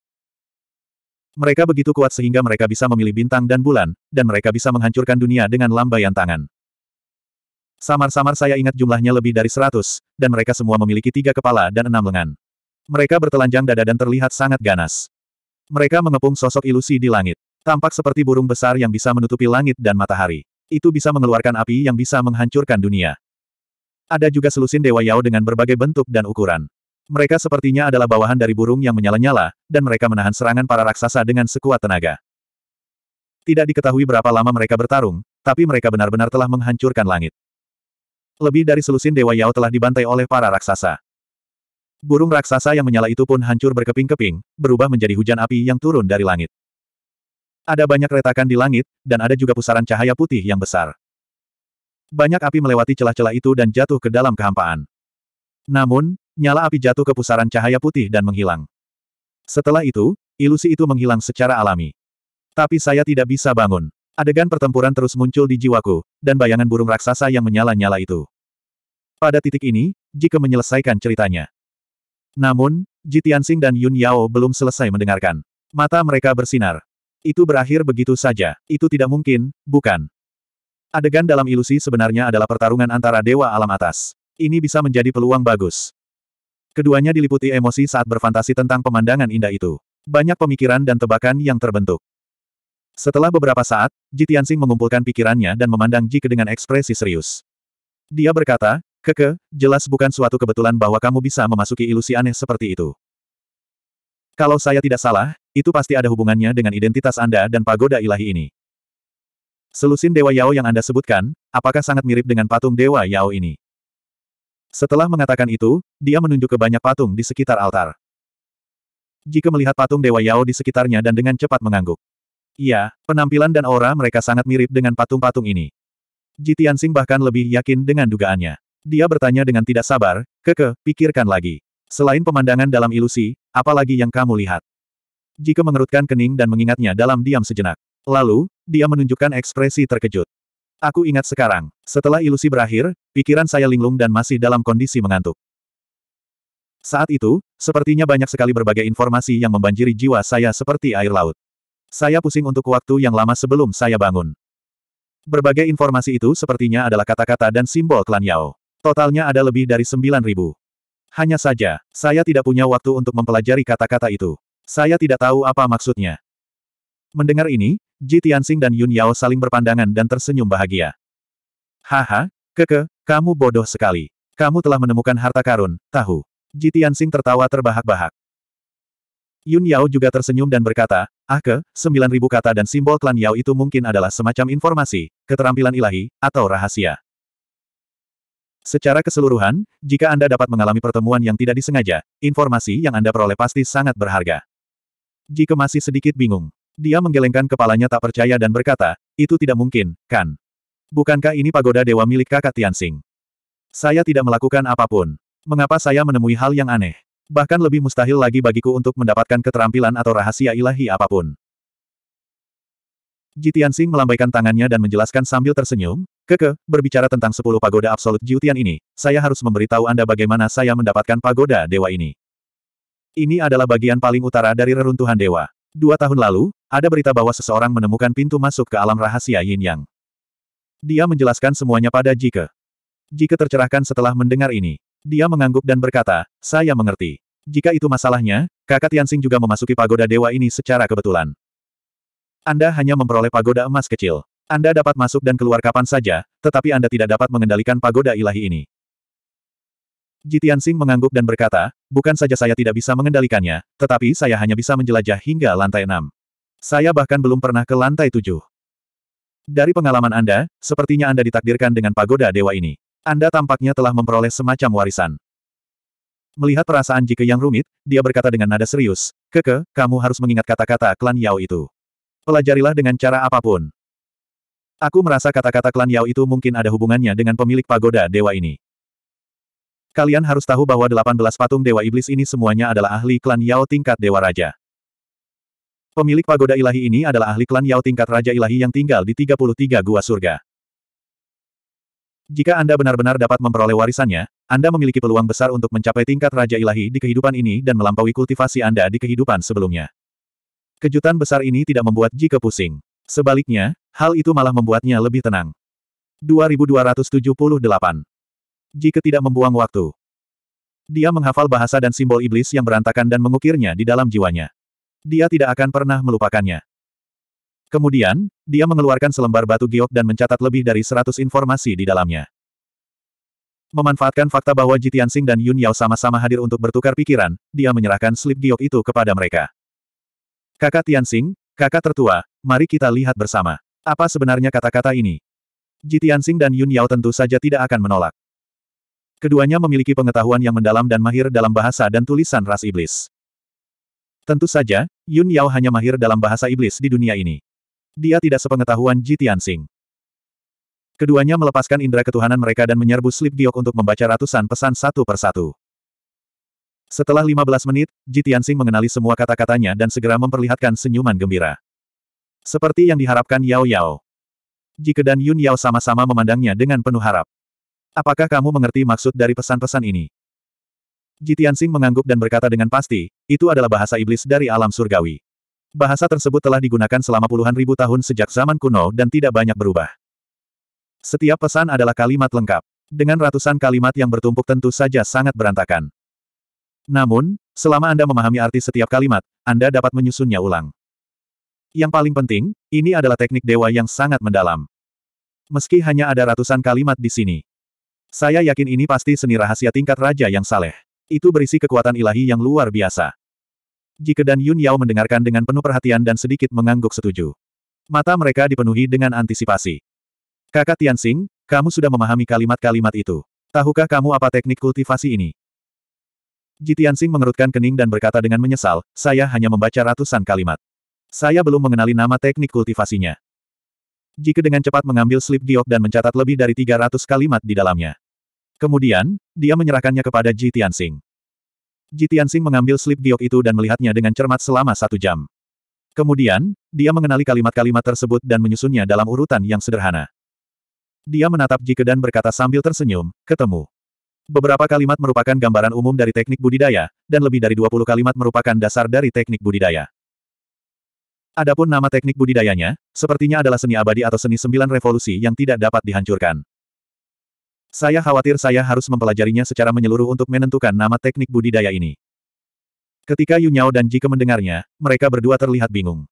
Speaker 1: Mereka begitu kuat sehingga mereka bisa memilih bintang dan bulan, dan mereka bisa menghancurkan dunia dengan lambaian tangan. Samar-samar saya ingat jumlahnya lebih dari seratus, dan mereka semua memiliki tiga kepala dan enam lengan. Mereka bertelanjang dada dan terlihat sangat ganas. Mereka mengepung sosok ilusi di langit. Tampak seperti burung besar yang bisa menutupi langit dan matahari. Itu bisa mengeluarkan api yang bisa menghancurkan dunia. Ada juga selusin Dewa Yao dengan berbagai bentuk dan ukuran. Mereka sepertinya adalah bawahan dari burung yang menyala-nyala, dan mereka menahan serangan para raksasa dengan sekuat tenaga. Tidak diketahui berapa lama mereka bertarung, tapi mereka benar-benar telah menghancurkan langit. Lebih dari selusin Dewa Yao telah dibantai oleh para raksasa. Burung raksasa yang menyala itu pun hancur berkeping-keping, berubah menjadi hujan api yang turun dari langit. Ada banyak retakan di langit, dan ada juga pusaran cahaya putih yang besar. Banyak api melewati celah-celah itu dan jatuh ke dalam kehampaan. Namun, nyala api jatuh ke pusaran cahaya putih dan menghilang. Setelah itu, ilusi itu menghilang secara alami. Tapi saya tidak bisa bangun. Adegan pertempuran terus muncul di jiwaku, dan bayangan burung raksasa yang menyala-nyala itu. Pada titik ini, jika menyelesaikan ceritanya. Namun, Ji Tianxing dan Yun Yao belum selesai mendengarkan. Mata mereka bersinar. Itu berakhir begitu saja. Itu tidak mungkin, bukan? Adegan dalam ilusi sebenarnya adalah pertarungan antara dewa alam atas. Ini bisa menjadi peluang bagus. Keduanya diliputi emosi saat berfantasi tentang pemandangan indah itu. Banyak pemikiran dan tebakan yang terbentuk. Setelah beberapa saat, Ji Tianxing mengumpulkan pikirannya dan memandang Ji ke dengan ekspresi serius. Dia berkata, Keke, jelas bukan suatu kebetulan bahwa kamu bisa memasuki ilusi aneh seperti itu. Kalau saya tidak salah, itu pasti ada hubungannya dengan identitas Anda dan pagoda ilahi ini. Selusin Dewa Yao yang Anda sebutkan, apakah sangat mirip dengan patung Dewa Yao ini? Setelah mengatakan itu, dia menunjuk ke banyak patung di sekitar altar. Jika melihat patung Dewa Yao di sekitarnya dan dengan cepat mengangguk. Iya, penampilan dan aura mereka sangat mirip dengan patung-patung ini. Sing bahkan lebih yakin dengan dugaannya. Dia bertanya dengan tidak sabar, keke, pikirkan lagi. Selain pemandangan dalam ilusi, apa lagi yang kamu lihat? Jika mengerutkan kening dan mengingatnya dalam diam sejenak. Lalu, dia menunjukkan ekspresi terkejut. Aku ingat sekarang, setelah ilusi berakhir, pikiran saya linglung dan masih dalam kondisi mengantuk. Saat itu, sepertinya banyak sekali berbagai informasi yang membanjiri jiwa saya seperti air laut. Saya pusing untuk waktu yang lama sebelum saya bangun. Berbagai informasi itu sepertinya adalah kata-kata dan simbol klan Yao. Totalnya ada lebih dari 9.000. Hanya saja, saya tidak punya waktu untuk mempelajari kata-kata itu. Saya tidak tahu apa maksudnya. Mendengar ini, Ji Tianxing dan Yun Yao saling berpandangan dan tersenyum bahagia. Haha, keke, kamu bodoh sekali. Kamu telah menemukan harta karun, tahu. Ji Tianxing tertawa terbahak-bahak. Yun Yao juga tersenyum dan berkata, ah ke, 9000 kata dan simbol klan Yao itu mungkin adalah semacam informasi, keterampilan ilahi, atau rahasia. Secara keseluruhan, jika Anda dapat mengalami pertemuan yang tidak disengaja, informasi yang Anda peroleh pasti sangat berharga. Jika masih sedikit bingung, dia menggelengkan kepalanya tak percaya dan berkata, itu tidak mungkin, kan? Bukankah ini pagoda dewa milik kakak Tianxing? Saya tidak melakukan apapun. Mengapa saya menemui hal yang aneh? Bahkan lebih mustahil lagi bagiku untuk mendapatkan keterampilan atau rahasia ilahi apapun. Jitian Sing melambaikan tangannya dan menjelaskan sambil tersenyum, Keke, berbicara tentang sepuluh pagoda absolut Jiutian ini, saya harus memberitahu Anda bagaimana saya mendapatkan pagoda dewa ini. Ini adalah bagian paling utara dari reruntuhan dewa. Dua tahun lalu, ada berita bahwa seseorang menemukan pintu masuk ke alam rahasia Yin Yang. Dia menjelaskan semuanya pada Jike. Jike tercerahkan setelah mendengar ini. Dia mengangguk dan berkata, saya mengerti. Jika itu masalahnya, kakak Tianxing juga memasuki pagoda dewa ini secara kebetulan. Anda hanya memperoleh pagoda emas kecil. Anda dapat masuk dan keluar kapan saja, tetapi Anda tidak dapat mengendalikan pagoda ilahi ini. Jitian Sing mengangguk dan berkata, bukan saja saya tidak bisa mengendalikannya, tetapi saya hanya bisa menjelajah hingga lantai enam. Saya bahkan belum pernah ke lantai tujuh. Dari pengalaman Anda, sepertinya Anda ditakdirkan dengan pagoda dewa ini. Anda tampaknya telah memperoleh semacam warisan. Melihat perasaan Jike yang rumit, dia berkata dengan nada serius, Keke, kamu harus mengingat kata-kata klan Yao itu. Pelajarilah dengan cara apapun. Aku merasa kata-kata klan Yao itu mungkin ada hubungannya dengan pemilik pagoda dewa ini. Kalian harus tahu bahwa 18 patung Dewa Iblis ini semuanya adalah ahli klan Yao tingkat Dewa Raja. Pemilik pagoda ilahi ini adalah ahli klan Yao tingkat Raja Ilahi yang tinggal di 33 gua surga. Jika Anda benar-benar dapat memperoleh warisannya, Anda memiliki peluang besar untuk mencapai tingkat Raja Ilahi di kehidupan ini dan melampaui kultivasi Anda di kehidupan sebelumnya. Kejutan besar ini tidak membuat ke pusing. Sebaliknya, hal itu malah membuatnya lebih tenang. 2278 jika tidak membuang waktu. Dia menghafal bahasa dan simbol iblis yang berantakan dan mengukirnya di dalam jiwanya. Dia tidak akan pernah melupakannya. Kemudian, dia mengeluarkan selembar batu giok dan mencatat lebih dari seratus informasi di dalamnya. Memanfaatkan fakta bahwa Sing dan Yun Yao sama-sama hadir untuk bertukar pikiran, dia menyerahkan slip giok itu kepada mereka. Kakak Tianxing, kakak tertua, mari kita lihat bersama. Apa sebenarnya kata-kata ini? Sing dan Yun Yao tentu saja tidak akan menolak. Keduanya memiliki pengetahuan yang mendalam dan mahir dalam bahasa dan tulisan ras iblis. Tentu saja, Yun Yao hanya mahir dalam bahasa iblis di dunia ini. Dia tidak sepengetahuan Ji Tianxing. Keduanya melepaskan indera ketuhanan mereka dan menyerbu Slip Giok untuk membaca ratusan pesan satu persatu. Setelah 15 menit, Ji Tianxing mengenali semua kata-katanya dan segera memperlihatkan senyuman gembira. Seperti yang diharapkan Yao Yao. Jike dan Yun Yao sama-sama memandangnya dengan penuh harap. Apakah kamu mengerti maksud dari pesan-pesan ini? Jitian Sing mengangguk dan berkata dengan pasti, itu adalah bahasa iblis dari alam surgawi. Bahasa tersebut telah digunakan selama puluhan ribu tahun sejak zaman kuno dan tidak banyak berubah. Setiap pesan adalah kalimat lengkap. Dengan ratusan kalimat yang bertumpuk tentu saja sangat berantakan. Namun, selama Anda memahami arti setiap kalimat, Anda dapat menyusunnya ulang. Yang paling penting, ini adalah teknik dewa yang sangat mendalam. Meski hanya ada ratusan kalimat di sini, saya yakin ini pasti seni rahasia tingkat raja yang saleh. Itu berisi kekuatan ilahi yang luar biasa. Jike dan Yun Yao mendengarkan dengan penuh perhatian dan sedikit mengangguk setuju. Mata mereka dipenuhi dengan antisipasi. Kakak Tianxing, kamu sudah memahami kalimat-kalimat itu. Tahukah kamu apa teknik kultivasi ini? Ji Tianxing mengerutkan kening dan berkata dengan menyesal, saya hanya membaca ratusan kalimat. Saya belum mengenali nama teknik kultivasinya. Jika dengan cepat mengambil slip giok dan mencatat lebih dari 300 kalimat di dalamnya. Kemudian, dia menyerahkannya kepada Ji Tianxing. Ji Tianxing mengambil slip giok itu dan melihatnya dengan cermat selama satu jam. Kemudian, dia mengenali kalimat-kalimat tersebut dan menyusunnya dalam urutan yang sederhana. Dia menatap Jike dan berkata sambil tersenyum, ketemu. Beberapa kalimat merupakan gambaran umum dari teknik budidaya, dan lebih dari 20 kalimat merupakan dasar dari teknik budidaya. Adapun nama teknik budidayanya, sepertinya adalah seni abadi atau seni sembilan revolusi yang tidak dapat dihancurkan. Saya khawatir saya harus mempelajarinya secara menyeluruh untuk menentukan nama teknik budidaya ini. Ketika Yu Yunyao dan Jike mendengarnya, mereka berdua terlihat bingung.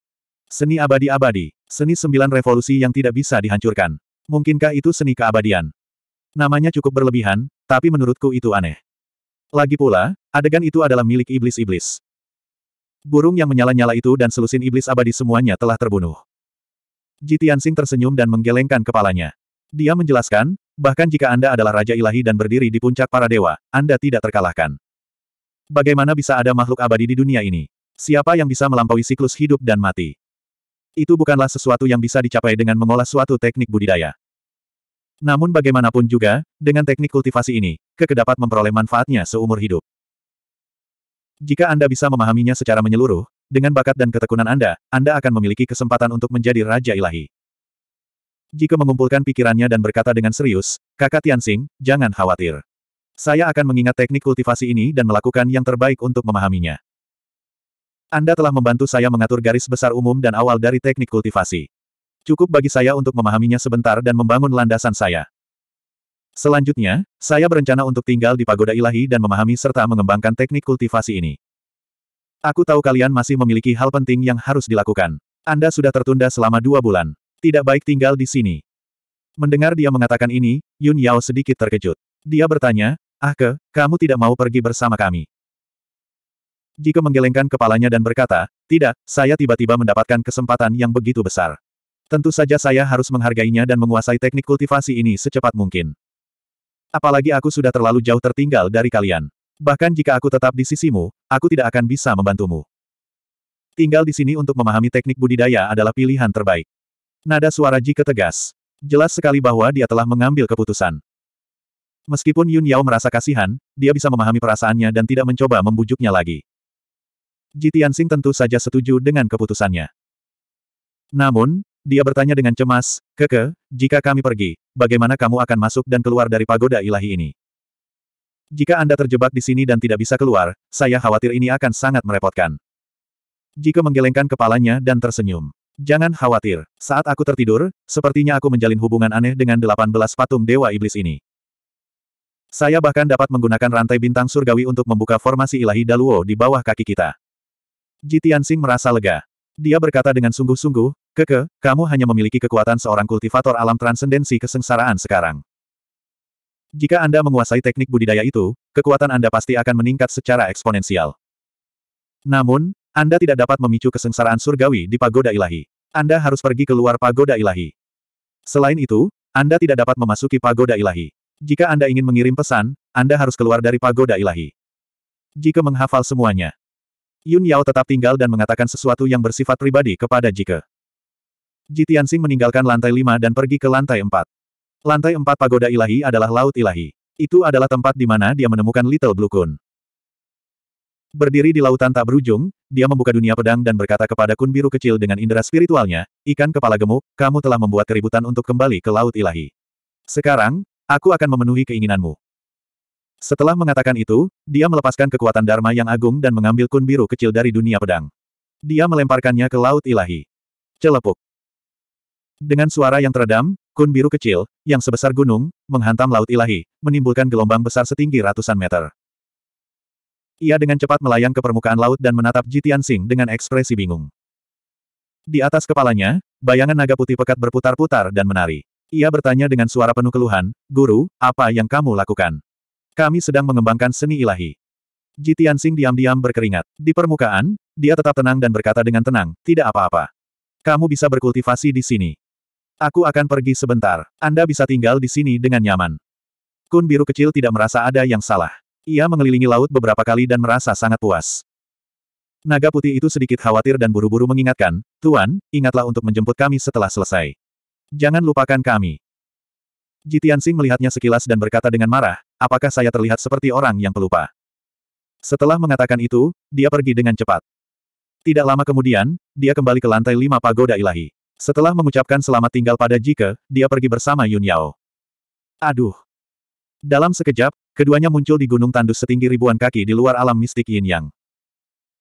Speaker 1: Seni abadi-abadi, seni sembilan revolusi yang tidak bisa dihancurkan. Mungkinkah itu seni keabadian? Namanya cukup berlebihan, tapi menurutku itu aneh. Lagi pula, adegan itu adalah milik iblis-iblis. Burung yang menyala-nyala itu dan selusin iblis abadi semuanya telah terbunuh. Jitiansing tersenyum dan menggelengkan kepalanya. Dia menjelaskan, bahkan jika Anda adalah Raja Ilahi dan berdiri di puncak para dewa, Anda tidak terkalahkan. Bagaimana bisa ada makhluk abadi di dunia ini? Siapa yang bisa melampaui siklus hidup dan mati? Itu bukanlah sesuatu yang bisa dicapai dengan mengolah suatu teknik budidaya. Namun bagaimanapun juga, dengan teknik kultivasi ini, kekedapat memperoleh manfaatnya seumur hidup. Jika Anda bisa memahaminya secara menyeluruh, dengan bakat dan ketekunan Anda, Anda akan memiliki kesempatan untuk menjadi Raja Ilahi. Jika mengumpulkan pikirannya dan berkata dengan serius, kakak Tianxing, jangan khawatir. Saya akan mengingat teknik kultivasi ini dan melakukan yang terbaik untuk memahaminya. Anda telah membantu saya mengatur garis besar umum dan awal dari teknik kultivasi. Cukup bagi saya untuk memahaminya sebentar dan membangun landasan saya. Selanjutnya, saya berencana untuk tinggal di pagoda ilahi dan memahami serta mengembangkan teknik kultivasi ini. Aku tahu kalian masih memiliki hal penting yang harus dilakukan. Anda sudah tertunda selama dua bulan. Tidak baik tinggal di sini. Mendengar dia mengatakan ini, Yun Yao sedikit terkejut. Dia bertanya, Ah ke, kamu tidak mau pergi bersama kami? Jika menggelengkan kepalanya dan berkata, tidak, saya tiba-tiba mendapatkan kesempatan yang begitu besar. Tentu saja saya harus menghargainya dan menguasai teknik kultivasi ini secepat mungkin. Apalagi aku sudah terlalu jauh tertinggal dari kalian. Bahkan jika aku tetap di sisimu, aku tidak akan bisa membantumu. Tinggal di sini untuk memahami teknik budidaya adalah pilihan terbaik. Nada suara Ji ketegas. Jelas sekali bahwa dia telah mengambil keputusan. Meskipun Yun Yao merasa kasihan, dia bisa memahami perasaannya dan tidak mencoba membujuknya lagi. Ji Tianxing tentu saja setuju dengan keputusannya. Namun, dia bertanya dengan cemas, Keke, jika kami pergi, bagaimana kamu akan masuk dan keluar dari pagoda ilahi ini? Jika Anda terjebak di sini dan tidak bisa keluar, saya khawatir ini akan sangat merepotkan. Jika menggelengkan kepalanya dan tersenyum. Jangan khawatir, saat aku tertidur, sepertinya aku menjalin hubungan aneh dengan 18 patung Dewa Iblis ini. Saya bahkan dapat menggunakan rantai bintang surgawi untuk membuka formasi ilahi Daluo di bawah kaki kita. Jitiansing merasa lega. Dia berkata dengan sungguh-sungguh, Keke, kamu hanya memiliki kekuatan seorang kultivator alam transendensi kesengsaraan sekarang. Jika Anda menguasai teknik budidaya itu, kekuatan Anda pasti akan meningkat secara eksponensial. Namun, Anda tidak dapat memicu kesengsaraan surgawi di pagoda ilahi. Anda harus pergi keluar pagoda ilahi. Selain itu, Anda tidak dapat memasuki pagoda ilahi. Jika Anda ingin mengirim pesan, Anda harus keluar dari pagoda ilahi. Jika menghafal semuanya. Yun Yao tetap tinggal dan mengatakan sesuatu yang bersifat pribadi kepada Jike. Ji Tianxing meninggalkan lantai lima dan pergi ke lantai empat. Lantai empat pagoda ilahi adalah laut ilahi. Itu adalah tempat di mana dia menemukan Little Blue Kun. Berdiri di lautan tak berujung, dia membuka dunia pedang dan berkata kepada kun biru kecil dengan indera spiritualnya, ikan kepala gemuk, kamu telah membuat keributan untuk kembali ke laut ilahi. Sekarang, aku akan memenuhi keinginanmu. Setelah mengatakan itu, dia melepaskan kekuatan Dharma yang agung dan mengambil kun biru kecil dari dunia pedang. Dia melemparkannya ke laut ilahi. Celepuk. Dengan suara yang teredam, kun biru kecil, yang sebesar gunung, menghantam laut ilahi, menimbulkan gelombang besar setinggi ratusan meter. Ia dengan cepat melayang ke permukaan laut dan menatap Jitian Sing dengan ekspresi bingung. Di atas kepalanya, bayangan naga putih pekat berputar-putar dan menari. Ia bertanya dengan suara penuh keluhan, Guru, apa yang kamu lakukan? Kami sedang mengembangkan seni ilahi. Jitian Sing diam-diam berkeringat. Di permukaan, dia tetap tenang dan berkata dengan tenang, tidak apa-apa. Kamu bisa berkultivasi di sini. Aku akan pergi sebentar. Anda bisa tinggal di sini dengan nyaman. Kun biru kecil tidak merasa ada yang salah. Ia mengelilingi laut beberapa kali dan merasa sangat puas. Naga putih itu sedikit khawatir dan buru-buru mengingatkan, Tuan, ingatlah untuk menjemput kami setelah selesai. Jangan lupakan kami. Jitian Sing melihatnya sekilas dan berkata dengan marah, apakah saya terlihat seperti orang yang pelupa? Setelah mengatakan itu, dia pergi dengan cepat. Tidak lama kemudian, dia kembali ke lantai lima pagoda ilahi. Setelah mengucapkan selamat tinggal pada Jike, dia pergi bersama Yun Yao. Aduh. Dalam sekejap, keduanya muncul di gunung tandus setinggi ribuan kaki di luar alam mistik Yin Yang.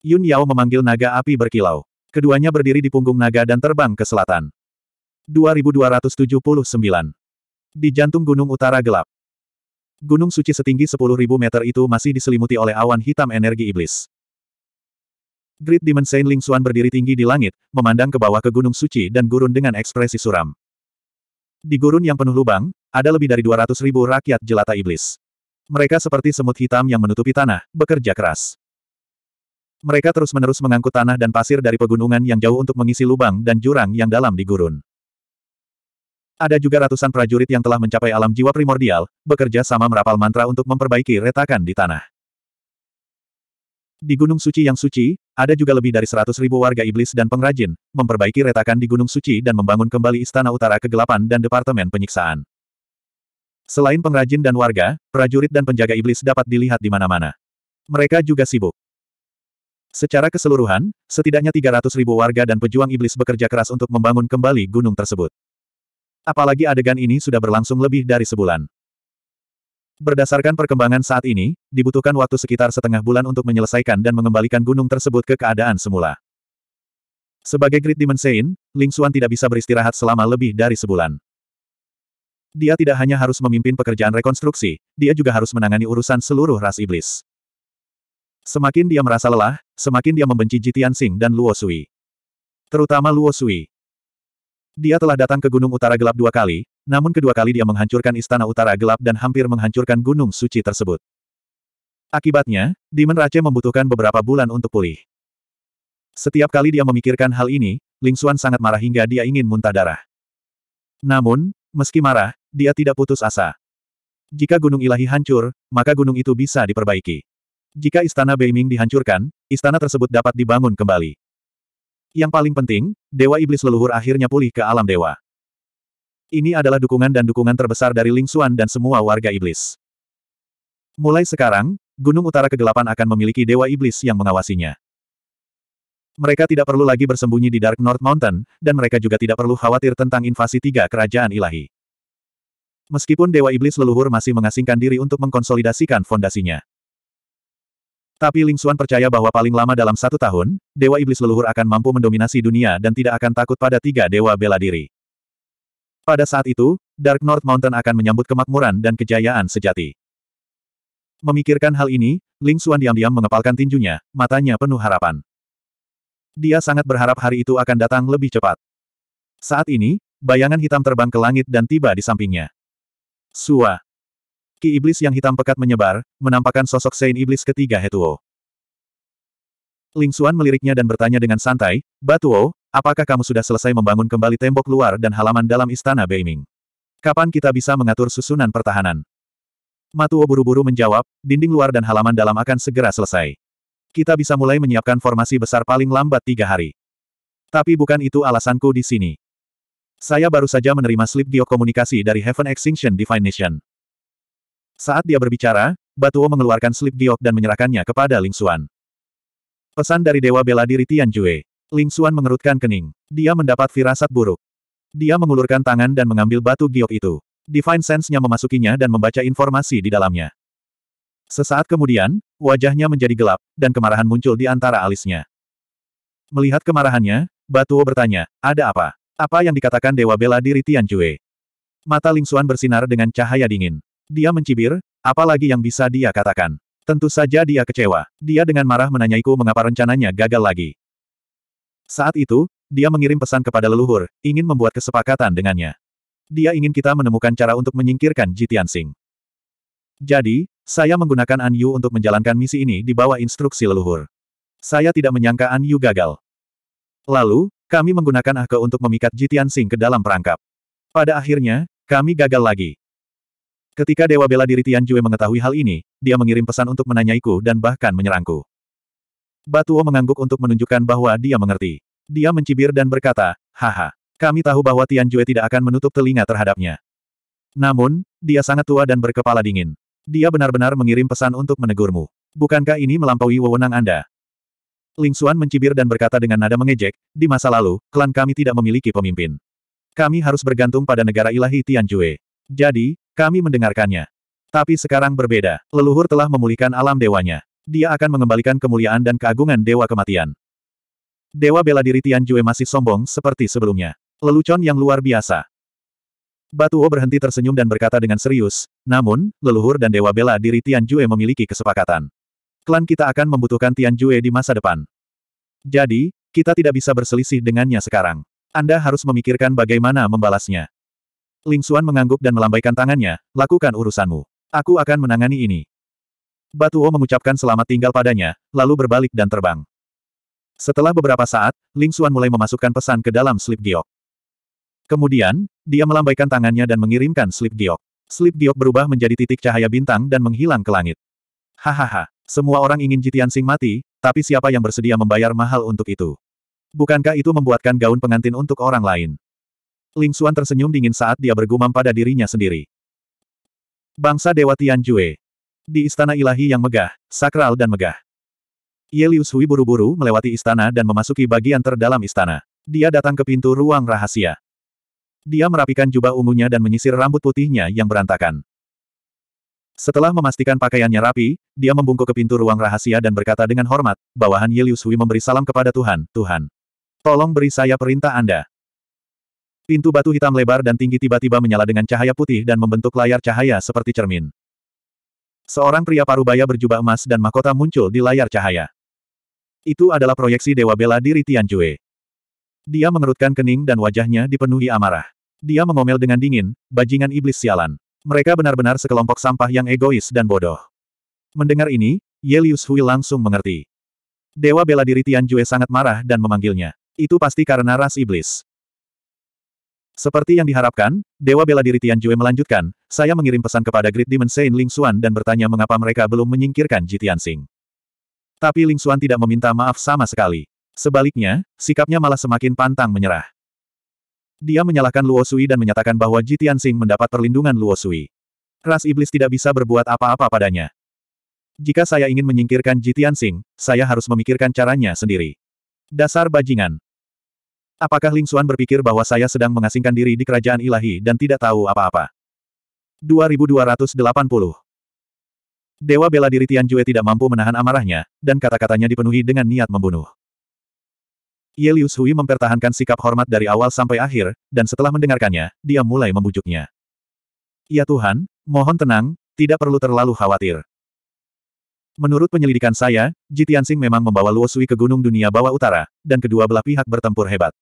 Speaker 1: Yun Yao memanggil naga api berkilau. Keduanya berdiri di punggung naga dan terbang ke selatan. 2279. Di jantung gunung utara gelap. Gunung suci setinggi 10.000 meter itu masih diselimuti oleh awan hitam energi iblis. Great Demon Saint Ling Xuan berdiri tinggi di langit, memandang ke bawah ke Gunung Suci dan gurun dengan ekspresi suram. Di gurun yang penuh lubang, ada lebih dari 200 ribu rakyat jelata iblis. Mereka seperti semut hitam yang menutupi tanah, bekerja keras. Mereka terus-menerus mengangkut tanah dan pasir dari pegunungan yang jauh untuk mengisi lubang dan jurang yang dalam di gurun. Ada juga ratusan prajurit yang telah mencapai alam jiwa primordial, bekerja sama merapal mantra untuk memperbaiki retakan di tanah. Di Gunung Suci yang suci, ada juga lebih dari seratus ribu warga iblis dan pengrajin, memperbaiki retakan di Gunung Suci dan membangun kembali Istana Utara Kegelapan dan Departemen Penyiksaan. Selain pengrajin dan warga, prajurit dan penjaga iblis dapat dilihat di mana-mana. Mereka juga sibuk. Secara keseluruhan, setidaknya tiga ratus ribu warga dan pejuang iblis bekerja keras untuk membangun kembali gunung tersebut. Apalagi adegan ini sudah berlangsung lebih dari sebulan. Berdasarkan perkembangan saat ini, dibutuhkan waktu sekitar setengah bulan untuk menyelesaikan dan mengembalikan gunung tersebut ke keadaan semula. Sebagai Great Sein, Ling Xuan tidak bisa beristirahat selama lebih dari sebulan. Dia tidak hanya harus memimpin pekerjaan rekonstruksi, dia juga harus menangani urusan seluruh ras iblis. Semakin dia merasa lelah, semakin dia membenci Jitian Sing dan Luo Sui. Terutama Luo Sui. Dia telah datang ke Gunung Utara Gelap dua kali, namun kedua kali dia menghancurkan istana utara gelap dan hampir menghancurkan gunung suci tersebut. Akibatnya, Demon Rache membutuhkan beberapa bulan untuk pulih. Setiap kali dia memikirkan hal ini, Ling Xuan sangat marah hingga dia ingin muntah darah. Namun, meski marah, dia tidak putus asa. Jika gunung ilahi hancur, maka gunung itu bisa diperbaiki. Jika istana Beiming dihancurkan, istana tersebut dapat dibangun kembali. Yang paling penting, Dewa Iblis Leluhur akhirnya pulih ke alam dewa. Ini adalah dukungan dan dukungan terbesar dari Ling Xuan dan semua warga iblis. Mulai sekarang, Gunung Utara Kegelapan akan memiliki Dewa Iblis yang mengawasinya. Mereka tidak perlu lagi bersembunyi di Dark North Mountain, dan mereka juga tidak perlu khawatir tentang invasi tiga kerajaan ilahi. Meskipun Dewa Iblis leluhur masih mengasingkan diri untuk mengkonsolidasikan fondasinya. Tapi Ling Xuan percaya bahwa paling lama dalam satu tahun, Dewa Iblis leluhur akan mampu mendominasi dunia dan tidak akan takut pada tiga Dewa Bela Diri. Pada saat itu, Dark North Mountain akan menyambut kemakmuran dan kejayaan sejati. Memikirkan hal ini, Ling Xuan diam-diam mengepalkan tinjunya, matanya penuh harapan. Dia sangat berharap hari itu akan datang lebih cepat. Saat ini, bayangan hitam terbang ke langit dan tiba di sampingnya. Sua. Ki iblis yang hitam pekat menyebar, menampakkan sosok Sein Iblis ketiga Hetuo. Ling Xuan meliriknya dan bertanya dengan santai, Batuo, Apakah kamu sudah selesai membangun kembali tembok luar dan halaman dalam istana Beiming? Kapan kita bisa mengatur susunan pertahanan? Matuo buru-buru menjawab, dinding luar dan halaman dalam akan segera selesai. Kita bisa mulai menyiapkan formasi besar paling lambat tiga hari. Tapi bukan itu alasanku di sini. Saya baru saja menerima slip geokomunikasi komunikasi dari Heaven Extinction Divine Nation. Saat dia berbicara, Batuo mengeluarkan slip diok dan menyerahkannya kepada Ling Xuan. Pesan dari Dewa Bela Diri Tian Jue. Ling Xuan mengerutkan kening. Dia mendapat firasat buruk. Dia mengulurkan tangan dan mengambil batu giok itu. Divine Sense-nya memasukinya dan membaca informasi di dalamnya. Sesaat kemudian, wajahnya menjadi gelap, dan kemarahan muncul di antara alisnya. Melihat kemarahannya, Batuo bertanya, ada apa? Apa yang dikatakan Dewa Bela Diri Jue? Mata Ling Xuan bersinar dengan cahaya dingin. Dia mencibir, apalagi yang bisa dia katakan. Tentu saja dia kecewa. Dia dengan marah menanyaiku mengapa rencananya gagal lagi. Saat itu, dia mengirim pesan kepada leluhur, ingin membuat kesepakatan dengannya. Dia ingin kita menemukan cara untuk menyingkirkan Jitian Sing. Jadi, saya menggunakan An Yu untuk menjalankan misi ini di bawah instruksi leluhur. Saya tidak menyangka An Yu gagal. Lalu, kami menggunakan Ahke untuk memikat Jitian Sing ke dalam perangkap. Pada akhirnya, kami gagal lagi. Ketika Dewa Bela Diri Tian mengetahui hal ini, dia mengirim pesan untuk menanyaiku dan bahkan menyerangku. Batuo mengangguk untuk menunjukkan bahwa dia mengerti. Dia mencibir dan berkata, Haha, kami tahu bahwa Tian Jue tidak akan menutup telinga terhadapnya. Namun, dia sangat tua dan berkepala dingin. Dia benar-benar mengirim pesan untuk menegurmu. Bukankah ini melampaui wewenang Anda? Ling Xuan mencibir dan berkata dengan nada mengejek, di masa lalu, klan kami tidak memiliki pemimpin. Kami harus bergantung pada negara ilahi Tian Jue. Jadi, kami mendengarkannya. Tapi sekarang berbeda, leluhur telah memulihkan alam dewanya dia akan mengembalikan kemuliaan dan keagungan Dewa Kematian. Dewa bela diri Tian Jue masih sombong seperti sebelumnya. Lelucon yang luar biasa. Batuo berhenti tersenyum dan berkata dengan serius, namun, leluhur dan Dewa bela diri Tian Jue memiliki kesepakatan. Klan kita akan membutuhkan Tian Jue di masa depan. Jadi, kita tidak bisa berselisih dengannya sekarang. Anda harus memikirkan bagaimana membalasnya. Ling Xuan mengangguk dan melambaikan tangannya, lakukan urusanmu. Aku akan menangani ini. Batuo mengucapkan selamat tinggal padanya, lalu berbalik dan terbang. Setelah beberapa saat, Ling Xuan mulai memasukkan pesan ke dalam slip giok. Kemudian, dia melambaikan tangannya dan mengirimkan slip giok. Slip giok berubah menjadi titik cahaya bintang dan menghilang ke langit. Hahaha, semua orang ingin Jitian Sing mati, tapi siapa yang bersedia membayar mahal untuk itu? Bukankah itu membuatkan gaun pengantin untuk orang lain? Ling Xuan tersenyum dingin saat dia bergumam pada dirinya sendiri. Bangsa Dewa Tianjue. Di istana ilahi yang megah, sakral dan megah. Yelius Hui buru-buru melewati istana dan memasuki bagian terdalam istana. Dia datang ke pintu ruang rahasia. Dia merapikan jubah ungunya dan menyisir rambut putihnya yang berantakan. Setelah memastikan pakaiannya rapi, dia membungkuk ke pintu ruang rahasia dan berkata dengan hormat, bawahan Yelius Hui memberi salam kepada Tuhan, Tuhan. Tolong beri saya perintah Anda. Pintu batu hitam lebar dan tinggi tiba-tiba menyala dengan cahaya putih dan membentuk layar cahaya seperti cermin. Seorang pria parubaya berjubah emas dan mahkota muncul di layar cahaya. Itu adalah proyeksi Dewa Bela diri Jue. Dia mengerutkan kening dan wajahnya dipenuhi amarah. Dia mengomel dengan dingin, bajingan iblis sialan. Mereka benar-benar sekelompok sampah yang egois dan bodoh. Mendengar ini, Yelius Hui langsung mengerti. Dewa bela diri Tian Jue sangat marah dan memanggilnya. Itu pasti karena ras iblis. Seperti yang diharapkan, Dewa Bela Diri Jue melanjutkan, saya mengirim pesan kepada Great Demon Saint Ling Xuan dan bertanya mengapa mereka belum menyingkirkan Jitian Sing. Tapi Ling Xuan tidak meminta maaf sama sekali. Sebaliknya, sikapnya malah semakin pantang menyerah. Dia menyalahkan Luo Sui dan menyatakan bahwa Jitian Sing mendapat perlindungan Luo Sui. Ras Iblis tidak bisa berbuat apa-apa padanya. Jika saya ingin menyingkirkan Jitian Sing, saya harus memikirkan caranya sendiri. Dasar bajingan. Apakah Ling Xuan berpikir bahwa saya sedang mengasingkan diri di kerajaan ilahi dan tidak tahu apa-apa? 2280 Dewa bela diri Tian Jue tidak mampu menahan amarahnya, dan kata-katanya dipenuhi dengan niat membunuh. Ye Liu Shui mempertahankan sikap hormat dari awal sampai akhir, dan setelah mendengarkannya, dia mulai membujuknya. Ya Tuhan, mohon tenang, tidak perlu terlalu khawatir. Menurut penyelidikan saya, Tianxing memang membawa Luo Sui ke Gunung Dunia Bawah Utara, dan kedua belah pihak bertempur hebat.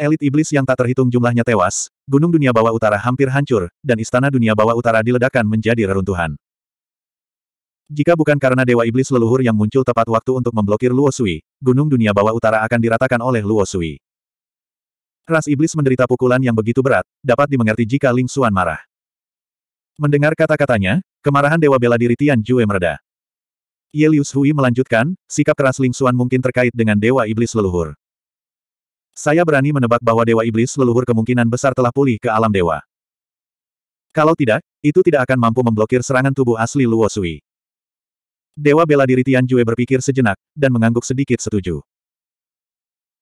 Speaker 1: Elit iblis yang tak terhitung jumlahnya tewas, gunung dunia bawah utara hampir hancur, dan istana dunia bawah utara diledakkan menjadi reruntuhan. Jika bukan karena dewa iblis leluhur yang muncul tepat waktu untuk memblokir Luo Sui, gunung dunia bawah utara akan diratakan oleh Luo Sui. Ras iblis menderita pukulan yang begitu berat, dapat dimengerti jika Ling Xuan marah. Mendengar kata-katanya, kemarahan dewa bela diri Tian Jue mereda. Yelius Hui melanjutkan, sikap keras Ling Xuan mungkin terkait dengan dewa iblis leluhur. Saya berani menebak bahwa Dewa Iblis leluhur kemungkinan besar telah pulih ke alam dewa. Kalau tidak, itu tidak akan mampu memblokir serangan tubuh asli Luo Sui. Dewa bela diri Tian Jue berpikir sejenak, dan mengangguk sedikit setuju.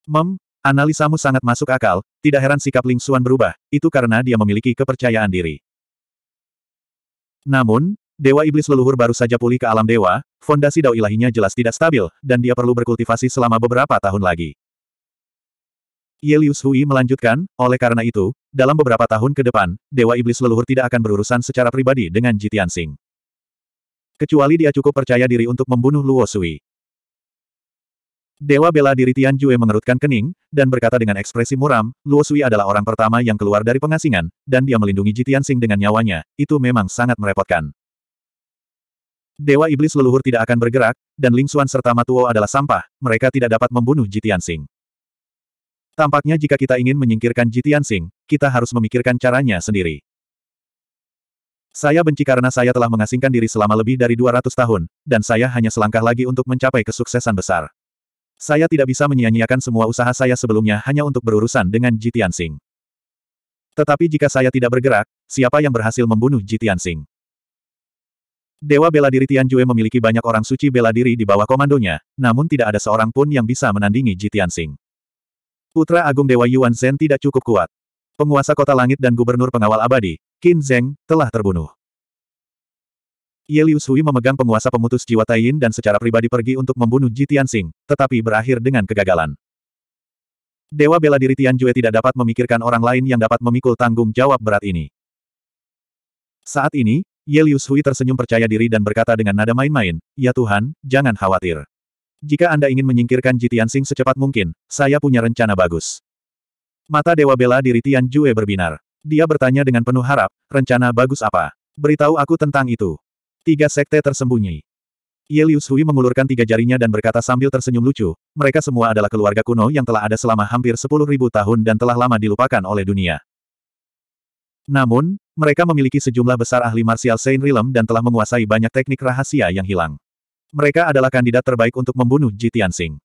Speaker 1: Mem, analisamu sangat masuk akal, tidak heran sikap Ling Xuan berubah, itu karena dia memiliki kepercayaan diri. Namun, Dewa Iblis leluhur baru saja pulih ke alam dewa, fondasi dao ilahinya jelas tidak stabil, dan dia perlu berkultivasi selama beberapa tahun lagi. Yelius Hui melanjutkan, oleh karena itu, dalam beberapa tahun ke depan, Dewa Iblis Leluhur tidak akan berurusan secara pribadi dengan Jitian Sing. Kecuali dia cukup percaya diri untuk membunuh Luo Sui. Dewa bela diri Tian Jue mengerutkan kening, dan berkata dengan ekspresi muram, Luo Sui adalah orang pertama yang keluar dari pengasingan, dan dia melindungi Jitian Sing dengan nyawanya, itu memang sangat merepotkan. Dewa Iblis Leluhur tidak akan bergerak, dan Ling Xuan serta Matuo adalah sampah, mereka tidak dapat membunuh Jitian Sing. Tampaknya jika kita ingin menyingkirkan Jitian Sing, kita harus memikirkan caranya sendiri. Saya benci karena saya telah mengasingkan diri selama lebih dari 200 tahun, dan saya hanya selangkah lagi untuk mencapai kesuksesan besar. Saya tidak bisa menyia-nyiakan semua usaha saya sebelumnya hanya untuk berurusan dengan Jitian Sing. Tetapi jika saya tidak bergerak, siapa yang berhasil membunuh Jitian Sing? Dewa bela diri Tian Jue memiliki banyak orang suci bela diri di bawah komandonya, namun tidak ada seorang pun yang bisa menandingi Jitian Sing. Putra Agung Dewa Yuan Zhen tidak cukup kuat. Penguasa kota langit dan gubernur pengawal abadi, Qin Zheng, telah terbunuh. Ye Liu Sui memegang penguasa pemutus jiwa Taiyin dan secara pribadi pergi untuk membunuh Ji Tianxing, tetapi berakhir dengan kegagalan. Dewa bela diri Tian Jue tidak dapat memikirkan orang lain yang dapat memikul tanggung jawab berat ini. Saat ini, Ye Liu Sui tersenyum percaya diri dan berkata dengan nada main-main, Ya Tuhan, jangan khawatir. Jika Anda ingin menyingkirkan Jitian Sing secepat mungkin, saya punya rencana bagus. Mata Dewa Bela diri Tian Jue berbinar. Dia bertanya dengan penuh harap, rencana bagus apa? Beritahu aku tentang itu. Tiga sekte tersembunyi. Ye Liu Hui mengulurkan tiga jarinya dan berkata sambil tersenyum lucu, mereka semua adalah keluarga kuno yang telah ada selama hampir sepuluh ribu tahun dan telah lama dilupakan oleh dunia. Namun, mereka memiliki sejumlah besar ahli martial Saint Realm dan telah menguasai banyak teknik rahasia yang hilang. Mereka adalah kandidat terbaik untuk membunuh Jitian Tianxing.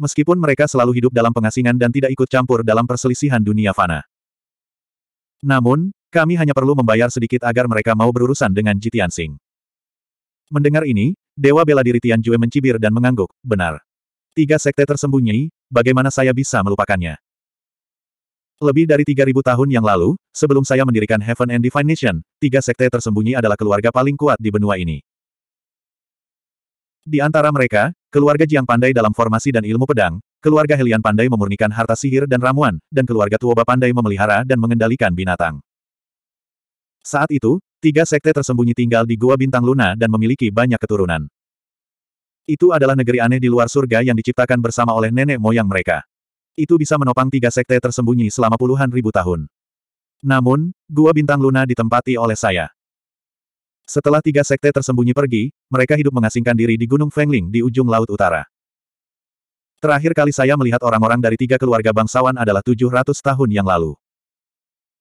Speaker 1: Meskipun mereka selalu hidup dalam pengasingan dan tidak ikut campur dalam perselisihan dunia fana. Namun, kami hanya perlu membayar sedikit agar mereka mau berurusan dengan Jitian Tianxing. Mendengar ini, Dewa Bela Diri Tian Jue mencibir dan mengangguk, benar. Tiga sekte tersembunyi, bagaimana saya bisa melupakannya? Lebih dari 3.000 tahun yang lalu, sebelum saya mendirikan Heaven and Divine Nation, tiga sekte tersembunyi adalah keluarga paling kuat di benua ini. Di antara mereka, keluarga Jiang pandai dalam formasi dan ilmu pedang, keluarga Helian pandai memurnikan harta sihir dan ramuan, dan keluarga Tuoba pandai memelihara dan mengendalikan binatang. Saat itu, tiga sekte tersembunyi tinggal di Gua Bintang Luna dan memiliki banyak keturunan. Itu adalah negeri aneh di luar surga yang diciptakan bersama oleh nenek moyang mereka. Itu bisa menopang tiga sekte tersembunyi selama puluhan ribu tahun. Namun, Gua Bintang Luna ditempati oleh saya. Setelah tiga sekte tersembunyi pergi, mereka hidup mengasingkan diri di Gunung Fengling di ujung Laut Utara. Terakhir kali saya melihat orang-orang dari tiga keluarga bangsawan adalah 700 tahun yang lalu.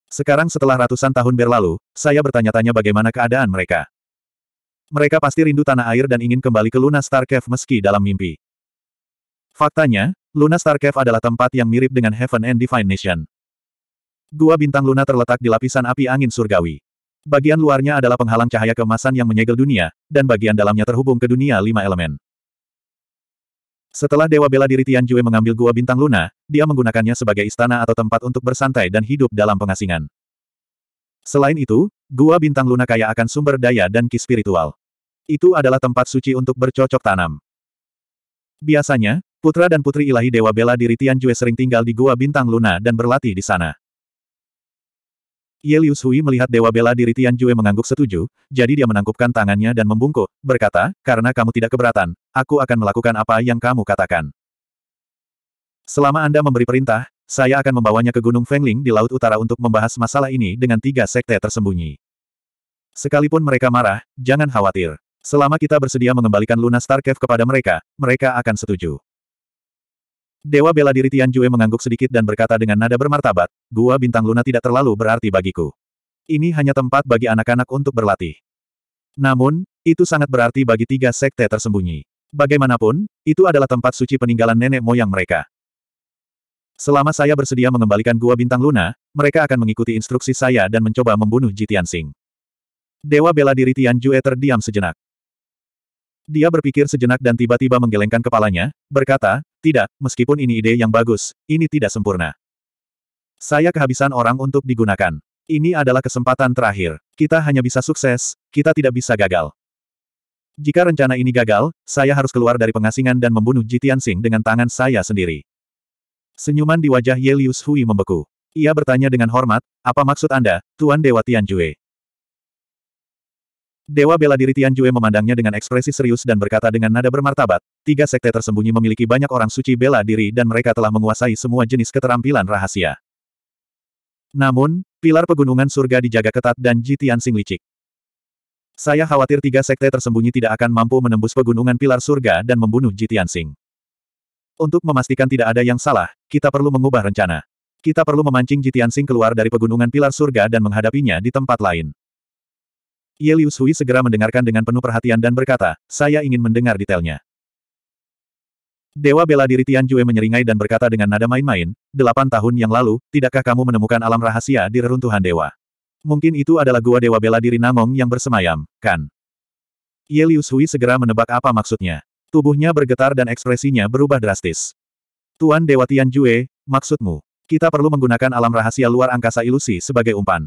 Speaker 1: Sekarang setelah ratusan tahun berlalu, saya bertanya-tanya bagaimana keadaan mereka. Mereka pasti rindu tanah air dan ingin kembali ke Luna Star Cave meski dalam mimpi. Faktanya, Luna Star Cave adalah tempat yang mirip dengan Heaven and Divine Nation. Gua bintang Luna terletak di lapisan api angin surgawi. Bagian luarnya adalah penghalang cahaya keemasan yang menyegel dunia, dan bagian dalamnya terhubung ke dunia lima elemen. Setelah Dewa Bela Diri Jue mengambil Gua Bintang Luna, dia menggunakannya sebagai istana atau tempat untuk bersantai dan hidup dalam pengasingan. Selain itu, Gua Bintang Luna kaya akan sumber daya dan ki spiritual. Itu adalah tempat suci untuk bercocok tanam. Biasanya, putra dan putri ilahi Dewa Bela Diri Jue sering tinggal di Gua Bintang Luna dan berlatih di sana. Ye Liu Sui melihat Dewa Bela diri Tian Jue mengangguk setuju, jadi dia menangkupkan tangannya dan membungkuk, berkata, karena kamu tidak keberatan, aku akan melakukan apa yang kamu katakan. Selama Anda memberi perintah, saya akan membawanya ke Gunung Fengling di Laut Utara untuk membahas masalah ini dengan tiga sekte tersembunyi. Sekalipun mereka marah, jangan khawatir. Selama kita bersedia mengembalikan Luna Starcave kepada mereka, mereka akan setuju. Dewa bela diri Tian Jue mengangguk sedikit dan berkata dengan nada bermartabat, Gua Bintang Luna tidak terlalu berarti bagiku. Ini hanya tempat bagi anak-anak untuk berlatih. Namun, itu sangat berarti bagi tiga sekte tersembunyi. Bagaimanapun, itu adalah tempat suci peninggalan nenek moyang mereka. Selama saya bersedia mengembalikan Gua Bintang Luna, mereka akan mengikuti instruksi saya dan mencoba membunuh Ji Tianxing. Dewa bela diri Tian Jue terdiam sejenak. Dia berpikir sejenak dan tiba-tiba menggelengkan kepalanya, berkata, tidak, meskipun ini ide yang bagus, ini tidak sempurna. Saya kehabisan orang untuk digunakan. Ini adalah kesempatan terakhir. Kita hanya bisa sukses, kita tidak bisa gagal. Jika rencana ini gagal, saya harus keluar dari pengasingan dan membunuh Jitian Sing dengan tangan saya sendiri. Senyuman di wajah Yelius Hui membeku. Ia bertanya dengan hormat, apa maksud Anda, Tuan Dewa Tianjue? Dewa bela diri Tian Jue memandangnya dengan ekspresi serius dan berkata dengan nada bermartabat, tiga sekte tersembunyi memiliki banyak orang suci bela diri dan mereka telah menguasai semua jenis keterampilan rahasia. Namun, pilar pegunungan surga dijaga ketat dan Ji Sing licik. Saya khawatir tiga sekte tersembunyi tidak akan mampu menembus pegunungan pilar surga dan membunuh Ji Sing. Untuk memastikan tidak ada yang salah, kita perlu mengubah rencana. Kita perlu memancing Ji Sing keluar dari pegunungan pilar surga dan menghadapinya di tempat lain. Yelius Hui segera mendengarkan dengan penuh perhatian dan berkata, saya ingin mendengar detailnya. Dewa bela diri Tian Jue menyeringai dan berkata dengan nada main-main, delapan tahun yang lalu, tidakkah kamu menemukan alam rahasia di reruntuhan dewa? Mungkin itu adalah gua dewa bela diri Namong yang bersemayam, kan? Yelius Hui segera menebak apa maksudnya. Tubuhnya bergetar dan ekspresinya berubah drastis. Tuan Dewa Tian Jue, maksudmu, kita perlu menggunakan alam rahasia luar angkasa ilusi sebagai umpan.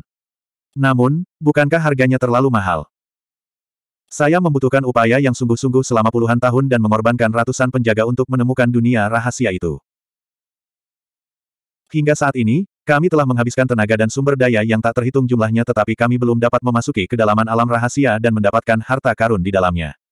Speaker 1: Namun, bukankah harganya terlalu mahal? Saya membutuhkan upaya yang sungguh-sungguh selama puluhan tahun dan mengorbankan ratusan penjaga untuk menemukan dunia rahasia itu. Hingga saat ini, kami telah menghabiskan tenaga dan sumber daya yang tak terhitung jumlahnya tetapi kami belum dapat memasuki kedalaman alam rahasia dan mendapatkan harta karun di dalamnya.